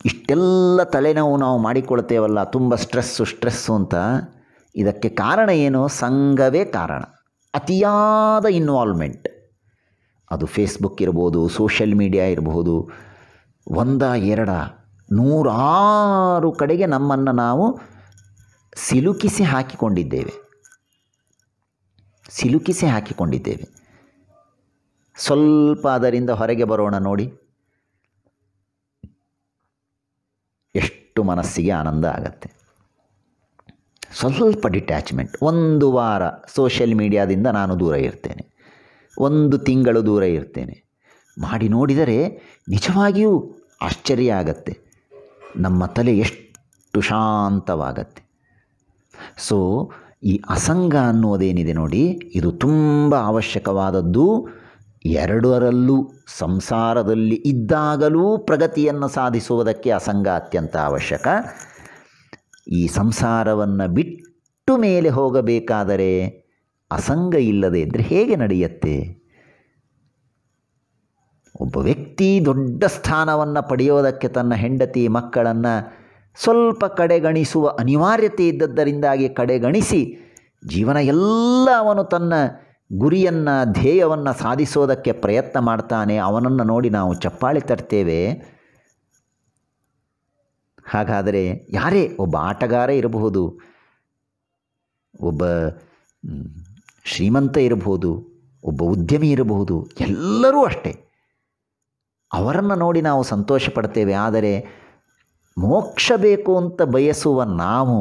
ಇಷ್ಟೆಲ್ಲ ತಲೆನೋವು ನಾವು ಮಾಡಿಕೊಳ್ತೇವಲ್ಲ ತುಂಬ ಸ್ಟ್ರೆಸ್ಸು ಸ್ಟ್ರೆಸ್ಸು ಅಂತ ಇದಕ್ಕೆ ಕಾರಣ ಏನು ಸಂಘವೇ ಕಾರಣ ಅತಿಯಾದ ಇನ್ವಾಲ್ವ್ಮೆಂಟ್ ಅದು ಫೇಸ್ಬುಕ್ ಇರ್ಬೋದು ಸೋಷಿಯಲ್ ಮೀಡಿಯಾ ಇರಬಹುದು ಒಂದ ಎರಡ ನೂರಾರು ಕಡೆಗೆ ನಮ್ಮನ್ನು ನಾವು ಸಿಲುಕಿಸಿ ಹಾಕಿಕೊಂಡಿದ್ದೇವೆ ಸಿಲುಕಿಸಿ ಹಾಕಿಕೊಂಡಿದ್ದೇವೆ ಸ್ವಲ್ಪ ಅದರಿಂದ ಹೊರಗೆ ಬರೋಣ ನೋಡಿ ಎಷ್ಟು ಮನಸ್ಸಿಗೆ ಆನಂದ ಆಗತ್ತೆ ಸ್ವಲ್ಪ ಡಿಟ್ಯಾಚ್ಮೆಂಟ್ ಒಂದು ವಾರ ಸೋಷಿಯಲ್ ಮೀಡಿಯಾದಿಂದ ನಾನು ದೂರ ಇರ್ತೇನೆ ಒಂದು ತಿಂಗಳು ದೂರ ಇರ್ತೇನೆ ಮಾಡಿ ನೋಡಿದರೆ ನಿಜವಾಗಿಯೂ ಆಶ್ಚರ್ಯ ಆಗತ್ತೆ ನಮ್ಮ ತಲೆ ಎಷ್ಟು ಶಾಂತವಾಗತ್ತೆ ಸೊ ಈ ಅಸಂಗ ಅನ್ನೋದೇನಿದೆ ನೋಡಿ ಇದು ತುಂಬ ಅವಶ್ಯಕವಾದದ್ದು ಎರಡರಲ್ಲೂ ಸಂಸಾರದಲ್ಲಿ ಇದ್ದಾಗಲೂ ಪ್ರಗತಿಯನ್ನು ಸಾಧಿಸುವುದಕ್ಕೆ ಅಸಂಗ ಅತ್ಯಂತ ಅವಶ್ಯಕ ಈ ಸಂಸಾರವನ್ನು ಬಿಟ್ಟು ಮೇಲೆ ಹೋಗಬೇಕಾದರೆ ಅಸಂಗ ಇಲ್ಲದೆ ಇದ್ದರೆ ಹೇಗೆ ನಡೆಯುತ್ತೆ ಒಬ್ಬ ವ್ಯಕ್ತಿ ದೊಡ್ಡ ಸ್ಥಾನವನ್ನು ಪಡೆಯೋದಕ್ಕೆ ತನ್ನ ಹೆಂಡತಿ ಮಕ್ಕಳನ್ನು ಸ್ವಲ್ಪ ಕಡೆಗಣಿಸುವ ಅನಿವಾರ್ಯತೆ ಇದ್ದದ್ದರಿಂದಾಗಿ ಕಡೆಗಣಿಸಿ ಜೀವನ ಎಲ್ಲ ಅವನು ತನ್ನ ಗುರಿಯನ್ನು ಧ್ಯೇಯವನ್ನು ಸಾಧಿಸೋದಕ್ಕೆ ಪ್ರಯತ್ನ ಮಾಡ್ತಾನೆ ಅವನನ್ನು ನೋಡಿ ನಾವು ಚಪ್ಪಾಳಿ ತರ್ತೇವೆ ಹಾಗಾದರೆ ಯಾರೇ ಒಬ್ಬ ಆಟಗಾರ ಇರಬಹುದು ಒಬ್ಬ ಶ್ರೀಮಂತ ಇರಬಹುದು ಒಬ್ಬ ಉದ್ಯಮಿ ಇರಬಹುದು ಎಲ್ಲರೂ ಅಷ್ಟೇ ಅವರನ್ನು ನೋಡಿ ನಾವು ಸಂತೋಷ ಪಡ್ತೇವೆ ಆದರೆ ಮೋಕ್ಷ ಬೇಕು ಅಂತ ಬಯಸುವ ನಾವು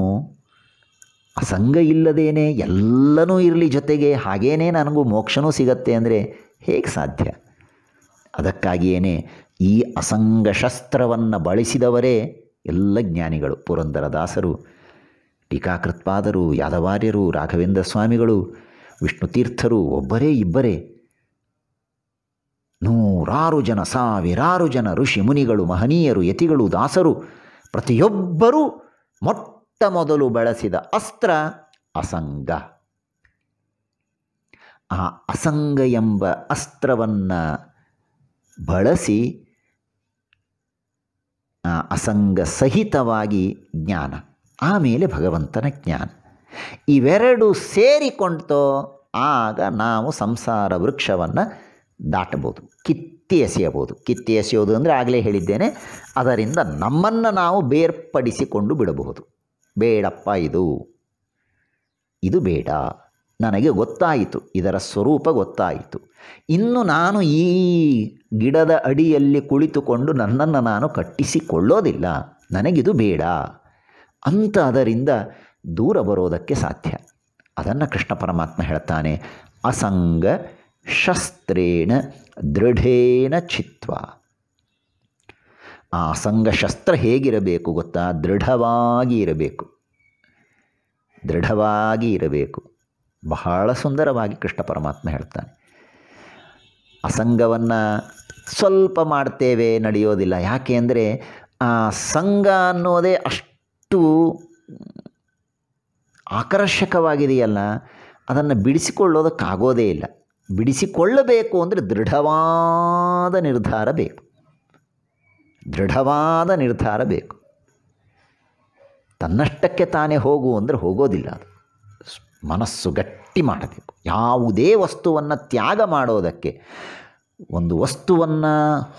ಅಸಂಗ ಇಲ್ಲದೇನೆ ಎಲ್ಲನೂ ಇರಲಿ ಜೊತೆಗೆ ಹಾಗೇನೇ ನನಗೂ ಮೋಕ್ಷನೂ ಸಿಗತ್ತೆ ಅಂದರೆ ಹೇಗೆ ಸಾಧ್ಯ ಅದಕ್ಕಾಗಿಯೇ ಈ ಅಸಂಗ ಶಸ್ತ್ರವನ್ನು ಬಳಸಿದವರೇ ಎಲ್ಲ ಜ್ಞಾನಿಗಳು ಪುರಂದರದಾಸರು ಟೀಕಾಕೃತ್ಪಾದರು ಯಾದವಾರ್ಯರು ರಾಘವೇಂದ್ರ ಸ್ವಾಮಿಗಳು ವಿಷ್ಣು ತೀರ್ಥರು ಒಬ್ಬರೇ ಇಬ್ಬರೇ ನೂರಾರು ಜನ ಸಾವಿರಾರು ಜನ ಋಷಿ ಮುನಿಗಳು ಮಹನೀಯರು ಯತಿಗಳು ದಾಸರು ಪ್ರತಿಯೊಬ್ಬರೂ ಮೊಟ್ಟ ಮೊದಲು ಬಳಸಿದ ಅಸ್ತ್ರ ಅಸಂಗ ಆ ಅಸಂಗ ಎಂಬ ಅಸ್ತ್ರವನ್ನು ಬಳಸಿ ಅಸಂಗ ಸಹಿತವಾಗಿ ಜ್ಞಾನ ಆಮೇಲೆ ಭಗವಂತನ ಜ್ಞಾನ ಇವೆರಡು ಸೇರಿಕೊಂಡ್ತೋ ಆಗ ನಾವು ಸಂಸಾರ ವೃಕ್ಷವನ್ನು ದಾಟಬಹುದು ಕಿತ್ತಿ ಎಸೆಯಬಹುದು ಕಿತ್ತಿ ಎಸೆಯೋದು ಅಂದರೆ ಆಗಲೇ ಹೇಳಿದ್ದೇನೆ ಅದರಿಂದ ನಮ್ಮನ್ನು ನಾವು ಬೇರ್ಪಡಿಸಿಕೊಂಡು ಬಿಡಬಹುದು ಬೇಡಪ್ಪ ಇದು ಇದು ಬೇಡ ನನಗೆ ಗೊತ್ತಾಯಿತು ಇದರ ಸ್ವರೂಪ ಗೊತ್ತಾಯಿತು ಇನ್ನು ನಾನು ಈ ಗಿಡದ ಅಡಿಯಲ್ಲಿ ಕುಳಿತುಕೊಂಡು ನನ್ನನ್ನು ನಾನು ಕಟ್ಟಿಸಿಕೊಳ್ಳೋದಿಲ್ಲ ನನಗಿದು ಬೇಡ ಅಂತ ಅದರಿಂದ ದೂರ ಬರೋದಕ್ಕೆ ಸಾಧ್ಯ ಅದನ್ನು ಕೃಷ್ಣ ಪರಮಾತ್ಮ ಹೇಳ್ತಾನೆ ಅಸಂಗ ಶಸ್ತ್ರೇಣ ದೃಢೇನ ಚಿತ್ವ ಆ ಅಸಂಗ ಶಸ್ತ್ರ ಹೇಗಿರಬೇಕು ಗೊತ್ತಾ ದೃಢವಾಗಿ ಇರಬೇಕು ದೃಢವಾಗಿ ಇರಬೇಕು ಬಹಳ ಸುಂದರವಾಗಿ ಕೃಷ್ಣ ಪರಮಾತ್ಮ ಹೇಳ್ತಾನೆ ಅಸಂಗವನ್ನು ಸ್ವಲ್ಪ ಮಾಡ್ತೇವೆ ನಡೆಯೋದಿಲ್ಲ ಯಾಕೆ ಅಂದರೆ ಆ ಸಂಘ ಅನ್ನೋದೇ ಅಷ್ಟು ಆಕರ್ಷಕವಾಗಿದೆಯಲ್ಲ ಅದನ್ನು ಬಿಡಿಸಿಕೊಳ್ಳೋದಕ್ಕಾಗೋದೇ ಇಲ್ಲ ಬಿಡಿಸಿಕೊಳ್ಳಬೇಕು ಅಂದರೆ ದೃಢವಾದ ನಿರ್ಧಾರ ಬೇಕು ದೃಢವಾದ ನಿರ್ಧಾರ ಬೇಕು ತನ್ನಷ್ಟಕ್ಕೆ ತಾನೇ ಹೋಗು ಅಂದರೆ ಹೋಗೋದಿಲ್ಲ ಅದು ಮನಸ್ಸು ಗಟ್ಟಿ ಮಾಡಬೇಕು ಯಾವುದೇ ವಸ್ತುವನ್ನು ತ್ಯಾಗ ಮಾಡೋದಕ್ಕೆ ಒಂದು ವಸ್ತುವನ್ನು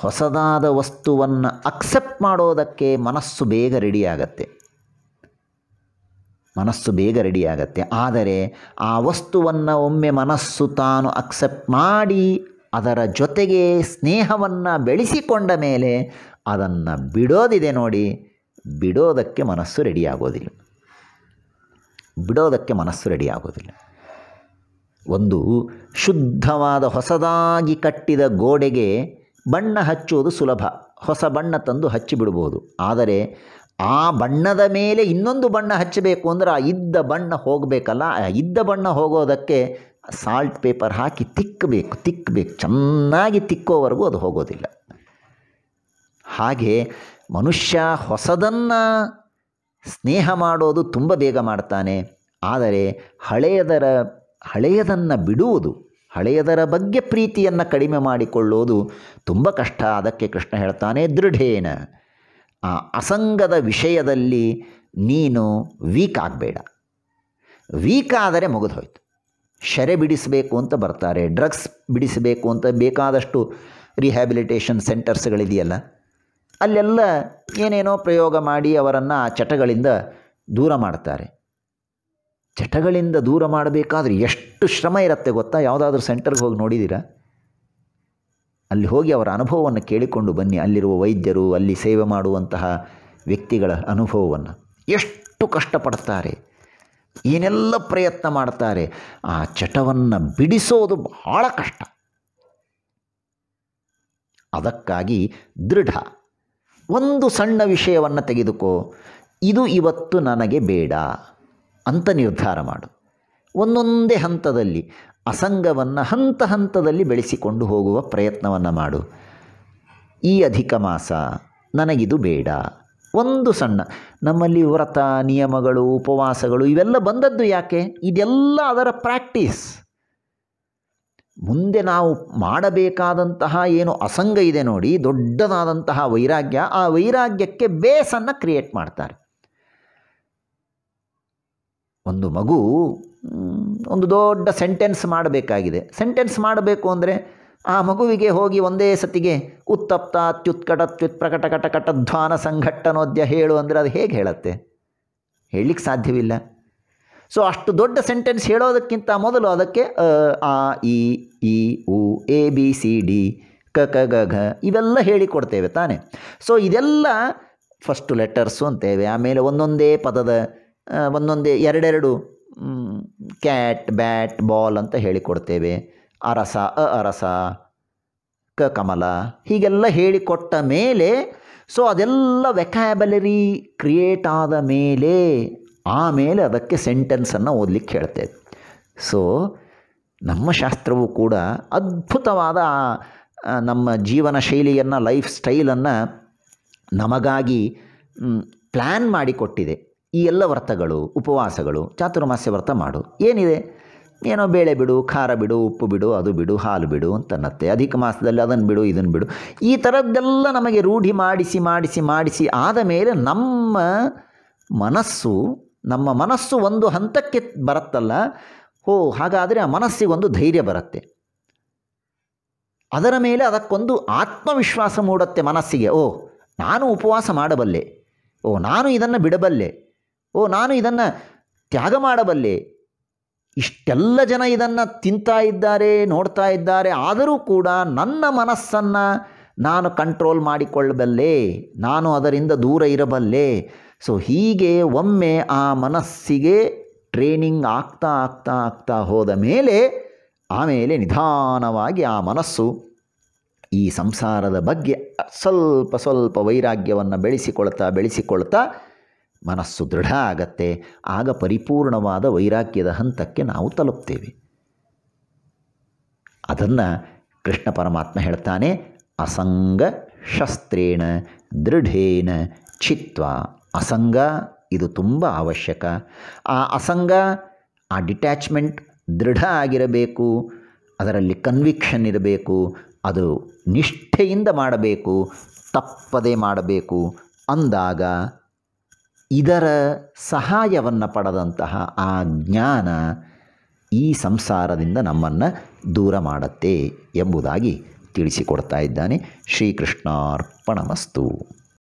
ಹೊಸದಾದ ವಸ್ತುವನ್ನು ಅಕ್ಸೆಪ್ಟ್ ಮಾಡೋದಕ್ಕೆ ಮನಸ್ಸು ಬೇಗ ರೆಡಿಯಾಗತ್ತೆ ಮನಸ್ಸು ಬೇಗ ರೆಡಿಯಾಗತ್ತೆ ಆದರೆ ಆ ವಸ್ತುವನ್ನು ಒಮ್ಮೆ ಮನಸ್ಸು ತಾನು ಅಕ್ಸೆಪ್ಟ್ ಮಾಡಿ ಅದರ ಜೊತೆಗೆ ಸ್ನೇಹವನ್ನು ಬೆಳೆಸಿಕೊಂಡ ಮೇಲೆ ಅದನ್ನು ಬಿಡೋದಿದೆ ನೋಡಿ ಬಿಡೋದಕ್ಕೆ ಮನಸ್ಸು ರೆಡಿಯಾಗೋದಿಲ್ಲ ಬಿಡೋದಕ್ಕೆ ಮನಸ್ಸು ರೆಡಿಯಾಗೋದಿಲ್ಲ ಒಂದು ಶುದ್ಧವಾದ ಹೊಸದಾಗಿ ಕಟ್ಟಿದ ಗೋಡೆಗೆ ಬಣ್ಣ ಹಚ್ಚುವುದು ಸುಲಭ ಹೊಸ ಬಣ್ಣ ತಂದು ಹಚ್ಚಿಬಿಡ್ಬೋದು ಆದರೆ ಆ ಬಣ್ಣದ ಮೇಲೆ ಇನ್ನೊಂದು ಬಣ್ಣ ಹಚ್ಚಬೇಕು ಅಂದರೆ ಆ ಇದ್ದ ಬಣ್ಣ ಹೋಗಬೇಕಲ್ಲ ಆ ಇದ್ದ ಬಣ್ಣ ಹೋಗೋದಕ್ಕೆ ಸಾಲ್ಟ್ ಪೇಪರ್ ಹಾಕಿ ತಿಕ್ಕಬೇಕು ತಿಕ್ಕಬೇಕು ಚೆನ್ನಾಗಿ ತಿಕ್ಕೋವರೆಗೂ ಅದು ಹೋಗೋದಿಲ್ಲ ಹಾಗೆ ಮನುಷ್ಯ ಹೊಸದನ್ನು ಸ್ನೇಹ ಮಾಡೋದು ತುಂಬ ಬೇಗ ಮಾಡ್ತಾನೆ ಆದರೆ ಹಳೆಯದರ ಹಳೆಯದನ್ನು ಬಿಡುವುದು ಹಳೆಯದರ ಬಗ್ಗೆ ಪ್ರೀತಿಯನ್ನು ಕಡಿಮೆ ಮಾಡಿಕೊಳ್ಳೋದು ತುಂಬ ಕಷ್ಟ ಅದಕ್ಕೆ ಕೃಷ್ಣ ಹೇಳ್ತಾನೆ ದೃಢೇನ ಅಸಂಗದ ವಿಷಯದಲ್ಲಿ ನೀನು ವೀಕ್ ಆಗಬೇಡ ವೀಕ್ ಆದರೆ ಮುಗಿದು ಶರೆ ಬಿಡಿಸಬೇಕು ಅಂತ ಬರ್ತಾರೆ ಡ್ರಗ್ಸ್ ಬಿಡಿಸಬೇಕು ಅಂತ ಬೇಕಾದಷ್ಟು ರಿಹ್ಯಾಬಿಲಿಟೇಷನ್ ಸೆಂಟರ್ಸ್ಗಳಿದೆಯಲ್ಲ ಅಲ್ಲೆಲ್ಲ ಏನೇನೋ ಪ್ರಯೋಗ ಮಾಡಿ ಅವರನ್ನು ಆ ಚಟಗಳಿಂದ ದೂರ ಮಾಡ್ತಾರೆ ಚಟಗಳಿಂದ ದೂರ ಮಾಡಬೇಕಾದ್ರೆ ಎಷ್ಟು ಶ್ರಮ ಇರುತ್ತೆ ಗೊತ್ತಾ ಯಾವುದಾದ್ರೂ ಸೆಂಟರ್ಗೆ ಹೋಗಿ ನೋಡಿದ್ದೀರಾ ಅಲ್ಲಿ ಹೋಗಿ ಅವರ ಅನುಭವವನ್ನು ಕೇಳಿಕೊಂಡು ಬನ್ನಿ ಅಲ್ಲಿರುವ ವೈದ್ಯರು ಅಲ್ಲಿ ಸೇವೆ ಮಾಡುವಂತಹ ವ್ಯಕ್ತಿಗಳ ಅನುಭವವನ್ನು ಎಷ್ಟು ಕಷ್ಟಪಡ್ತಾರೆ ಏನೆಲ್ಲ ಪ್ರಯತ್ನ ಮಾಡ್ತಾರೆ ಆ ಚಟವನ್ನು ಬಿಡಿಸೋದು ಬಹಳ ಕಷ್ಟ ಅದಕ್ಕಾಗಿ ದೃಢ ಒಂದು ಸಣ್ಣ ವಿಷಯವನ್ನು ತೆಗೆದುಕೋ ಇದು ಇವತ್ತು ನನಗೆ ಬೇಡ ಅಂತ ನಿರ್ಧಾರ ಮಾಡು ಒಂದೊಂದೇ ಹಂತದಲ್ಲಿ ಅಸಂಗವನ್ನು ಹಂತ ಹಂತದಲ್ಲಿ ಬೆಳೆಸಿಕೊಂಡು ಹೋಗುವ ಪ್ರಯತ್ನವನ್ನು ಮಾಡು ಈ ಅಧಿಕ ಮಾಸ ನನಗಿದು ಬೇಡ ಒಂದು ಸಣ್ಣ ನಮ್ಮಲ್ಲಿ ವ್ರತ ನಿಯಮಗಳು ಉಪವಾಸಗಳು ಇವೆಲ್ಲ ಬಂದದ್ದು ಯಾಕೆ ಇದೆಲ್ಲ ಅದರ ಪ್ರಾಕ್ಟೀಸ್ ಮುಂದೆ ನಾವು ಮಾಡಬೇಕಾದಂತಹ ಏನು ಅಸಂಗ ಇದೆ ನೋಡಿ ದೊಡ್ಡದಾದಂತಹ ವೈರಾಗ್ಯ ಆ ವೈರಾಗ್ಯಕ್ಕೆ ಬೇಸನ್ನು ಕ್ರಿಯೇಟ್ ಮಾಡ್ತಾರೆ ಒಂದು ಮಗು ಒಂದು ದೊಡ್ಡ ಸೆಂಟೆನ್ಸ್ ಮಾಡಬೇಕಾಗಿದೆ ಸೆಂಟೆನ್ಸ್ ಮಾಡಬೇಕು ಅಂದರೆ ಆ ಮಗುವಿಗೆ ಹೋಗಿ ಒಂದೇ ಸತಿಗೆ ಉತ್ತಪ್ತ ಅತ್ಯುತ್ಕಟ ಪ್ರಕಟ ಕಟ ಕಟಧ್ವಾನ ಸಂಘಟ್ಟನೋದ್ಯ ಹೇಳು ಅಂದರೆ ಅದು ಹೇಗೆ ಹೇಳುತ್ತೆ ಹೇಳಲಿಕ್ಕೆ ಸಾಧ್ಯವಿಲ್ಲ ಸೊ ಅಷ್ಟು ದೊಡ್ಡ ಸೆಂಟೆನ್ಸ್ ಹೇಳೋದಕ್ಕಿಂತ ಮೊದಲು ಅದಕ್ಕೆ ಆ ಇ ಇ ಉ ಎ ಬಿ ಸಿ ಡಿ ಕ ಕ ಗ ಘ ಇವೆಲ್ಲ ಹೇಳಿಕೊಡ್ತೇವೆ ತಾನೆ ಸೊ ಇದೆಲ್ಲ ಫಸ್ಟು ಲೆಟರ್ಸು ಅಂತೇವೆ ಆಮೇಲೆ ಒಂದೊಂದೇ ಪದದ ಒಂದೊಂದೇ ಎರಡೆರಡು ಕ್ಯಾಟ್ ಬ್ಯಾಟ್ ಬಾಲ್ ಅಂತ ಹೇಳಿಕೊಡ್ತೇವೆ ಅರಸ ಅ ಅರಸ ಕ ಕಮಲ ಹೀಗೆಲ್ಲ ಹೇಳಿಕೊಟ್ಟ ಮೇಲೆ ಸೊ ಅದೆಲ್ಲ ವೆಕ್ಯಾಬಲರಿ ಕ್ರಿಯೇಟ್ ಆದ ಮೇಲೆ ಆಮೇಲೆ ಅದಕ್ಕೆ ಸೆಂಟೆನ್ಸನ್ನು ಓದಲಿಕ್ಕೆ ಹೇಳ್ತೇವೆ ಸೊ ನಮ್ಮ ಶಾಸ್ತ್ರವು ಕೂಡ ಅದ್ಭುತವಾದ ನಮ್ಮ ಜೀವನ ಶೈಲಿಯನ್ನು ಲೈಫ್ ಸ್ಟೈಲನ್ನು ನಮಗಾಗಿ ಪ್ಲ್ಯಾನ್ ಮಾಡಿಕೊಟ್ಟಿದೆ ಈ ಎಲ್ಲ ವ್ರತಗಳು ಉಪವಾಸಗಳು ಚಾತುರ್ಮಾಸ್ಯ ವ್ರತ ಮಾಡು ಏನಿದೆ ಏನೋ ಬೇಳೆ ಬಿಡು ಖಾರ ಬಿಡು ಉಪ್ಪು ಬಿಡು ಅದು ಬಿಡು ಹಾಲು ಬಿಡು ಅಂತ ಅನ್ನತ್ತೆ ಅಧಿಕ ಮಾಸದಲ್ಲಿ ಅದನ್ನು ಬಿಡು ಇದನ್ನು ಬಿಡು ಈ ಥರದ್ದೆಲ್ಲ ನಮಗೆ ರೂಢಿ ಮಾಡಿಸಿ ಮಾಡಿಸಿ ಮಾಡಿಸಿ ಆದ ಮೇಲೆ ನಮ್ಮ ಮನಸ್ಸು ನಮ್ಮ ಮನಸ್ಸು ಒಂದು ಹಂತಕ್ಕೆ ಬರುತ್ತಲ್ಲ ಓ ಹಾಗಾದರೆ ಆ ಮನಸ್ಸಿಗೊಂದು ಧೈರ್ಯ ಬರುತ್ತೆ ಅದರ ಮೇಲೆ ಅದಕ್ಕೊಂದು ಆತ್ಮವಿಶ್ವಾಸ ಮೂಡುತ್ತೆ ಮನಸ್ಸಿಗೆ ಓ ನಾನು ಉಪವಾಸ ಮಾಡಬಲ್ಲೆ ಓ ನಾನು ಇದನ್ನು ಬಿಡಬಲ್ಲೆ ಓ ನಾನು ಇದನ್ನು ತ್ಯಾಗ ಮಾಡಬಲ್ಲೆ ಇಷ್ಟೆಲ್ಲ ಜನ ಇದನ್ನು ತಿಂತಾ ಇದ್ದಾರೆ ನೋಡ್ತಾ ಇದ್ದಾರೆ ಆದರೂ ಕೂಡ ನನ್ನ ಮನಸ್ಸನ್ನು ನಾನು ಕಂಟ್ರೋಲ್ ಮಾಡಿಕೊಳ್ಳಬಲ್ಲೆ ನಾನು ಅದರಿಂದ ದೂರ ಇರಬಲ್ಲೆ ಸೊ ಹೀಗೆ ಒಮ್ಮೆ ಆ ಮನಸ್ಸಿಗೆ ಟ್ರೈನಿಂಗ್ ಆಗ್ತಾ ಆಗ್ತಾ ಆಗ್ತಾ ಹೋದ ಮೇಲೆ ಆಮೇಲೆ ನಿಧಾನವಾಗಿ ಆ ಮನಸ್ಸು ಈ ಸಂಸಾರದ ಬಗ್ಗೆ ಸ್ವಲ್ಪ ಸ್ವಲ್ಪ ವೈರಾಗ್ಯವನ್ನು ಬೆಳೆಸಿಕೊಳ್ತಾ ಬೆಳೆಸಿಕೊಳ್ತಾ ಮನಸ್ಸು ದೃಢ ಆಗತ್ತೆ ಆಗ ಪರಿಪೂರ್ಣವಾದ ವೈರಾಗ್ಯದ ಹಂತಕ್ಕೆ ನಾವು ತಲುಪ್ತೇವೆ ಅದನ್ನು ಕೃಷ್ಣ ಪರಮಾತ್ಮ ಹೇಳ್ತಾನೆ ಅಸಂಗ ಶಸ್ತ್ರೇಣ ದೃಢೇನ ಚಿತ್ವ ಅಸಂಗ ಇದು ತುಂಬ ಅವಶ್ಯಕ ಆ ಅಸಂಗ ಆ ಡಿಟ್ಯಾಚ್ಮೆಂಟ್ ದೃಢ ಆಗಿರಬೇಕು ಅದರಲ್ಲಿ ಕನ್ವಿಕ್ಷನ್ ಇರಬೇಕು ಅದು ನಿಷ್ಠೆಯಿಂದ ಮಾಡಬೇಕು ತಪ್ಪದೇ ಮಾಡಬೇಕು ಅಂದಾಗ ಇದರ ಸಹಾಯವನ್ನು ಪಡೆದಂತಹ ಆ ಜ್ಞಾನ ಈ ಸಂಸಾರದಿಂದ ನಮ್ಮನ್ನು ದೂರ ಮಾಡತ್ತೆ ಎಂಬುದಾಗಿ ತಿಳಿಸಿಕೊಡ್ತಾ ಇದ್ದಾನೆ ಶ್ರೀಕೃಷ್ಣಾರ್ಪಣಮಸ್ತು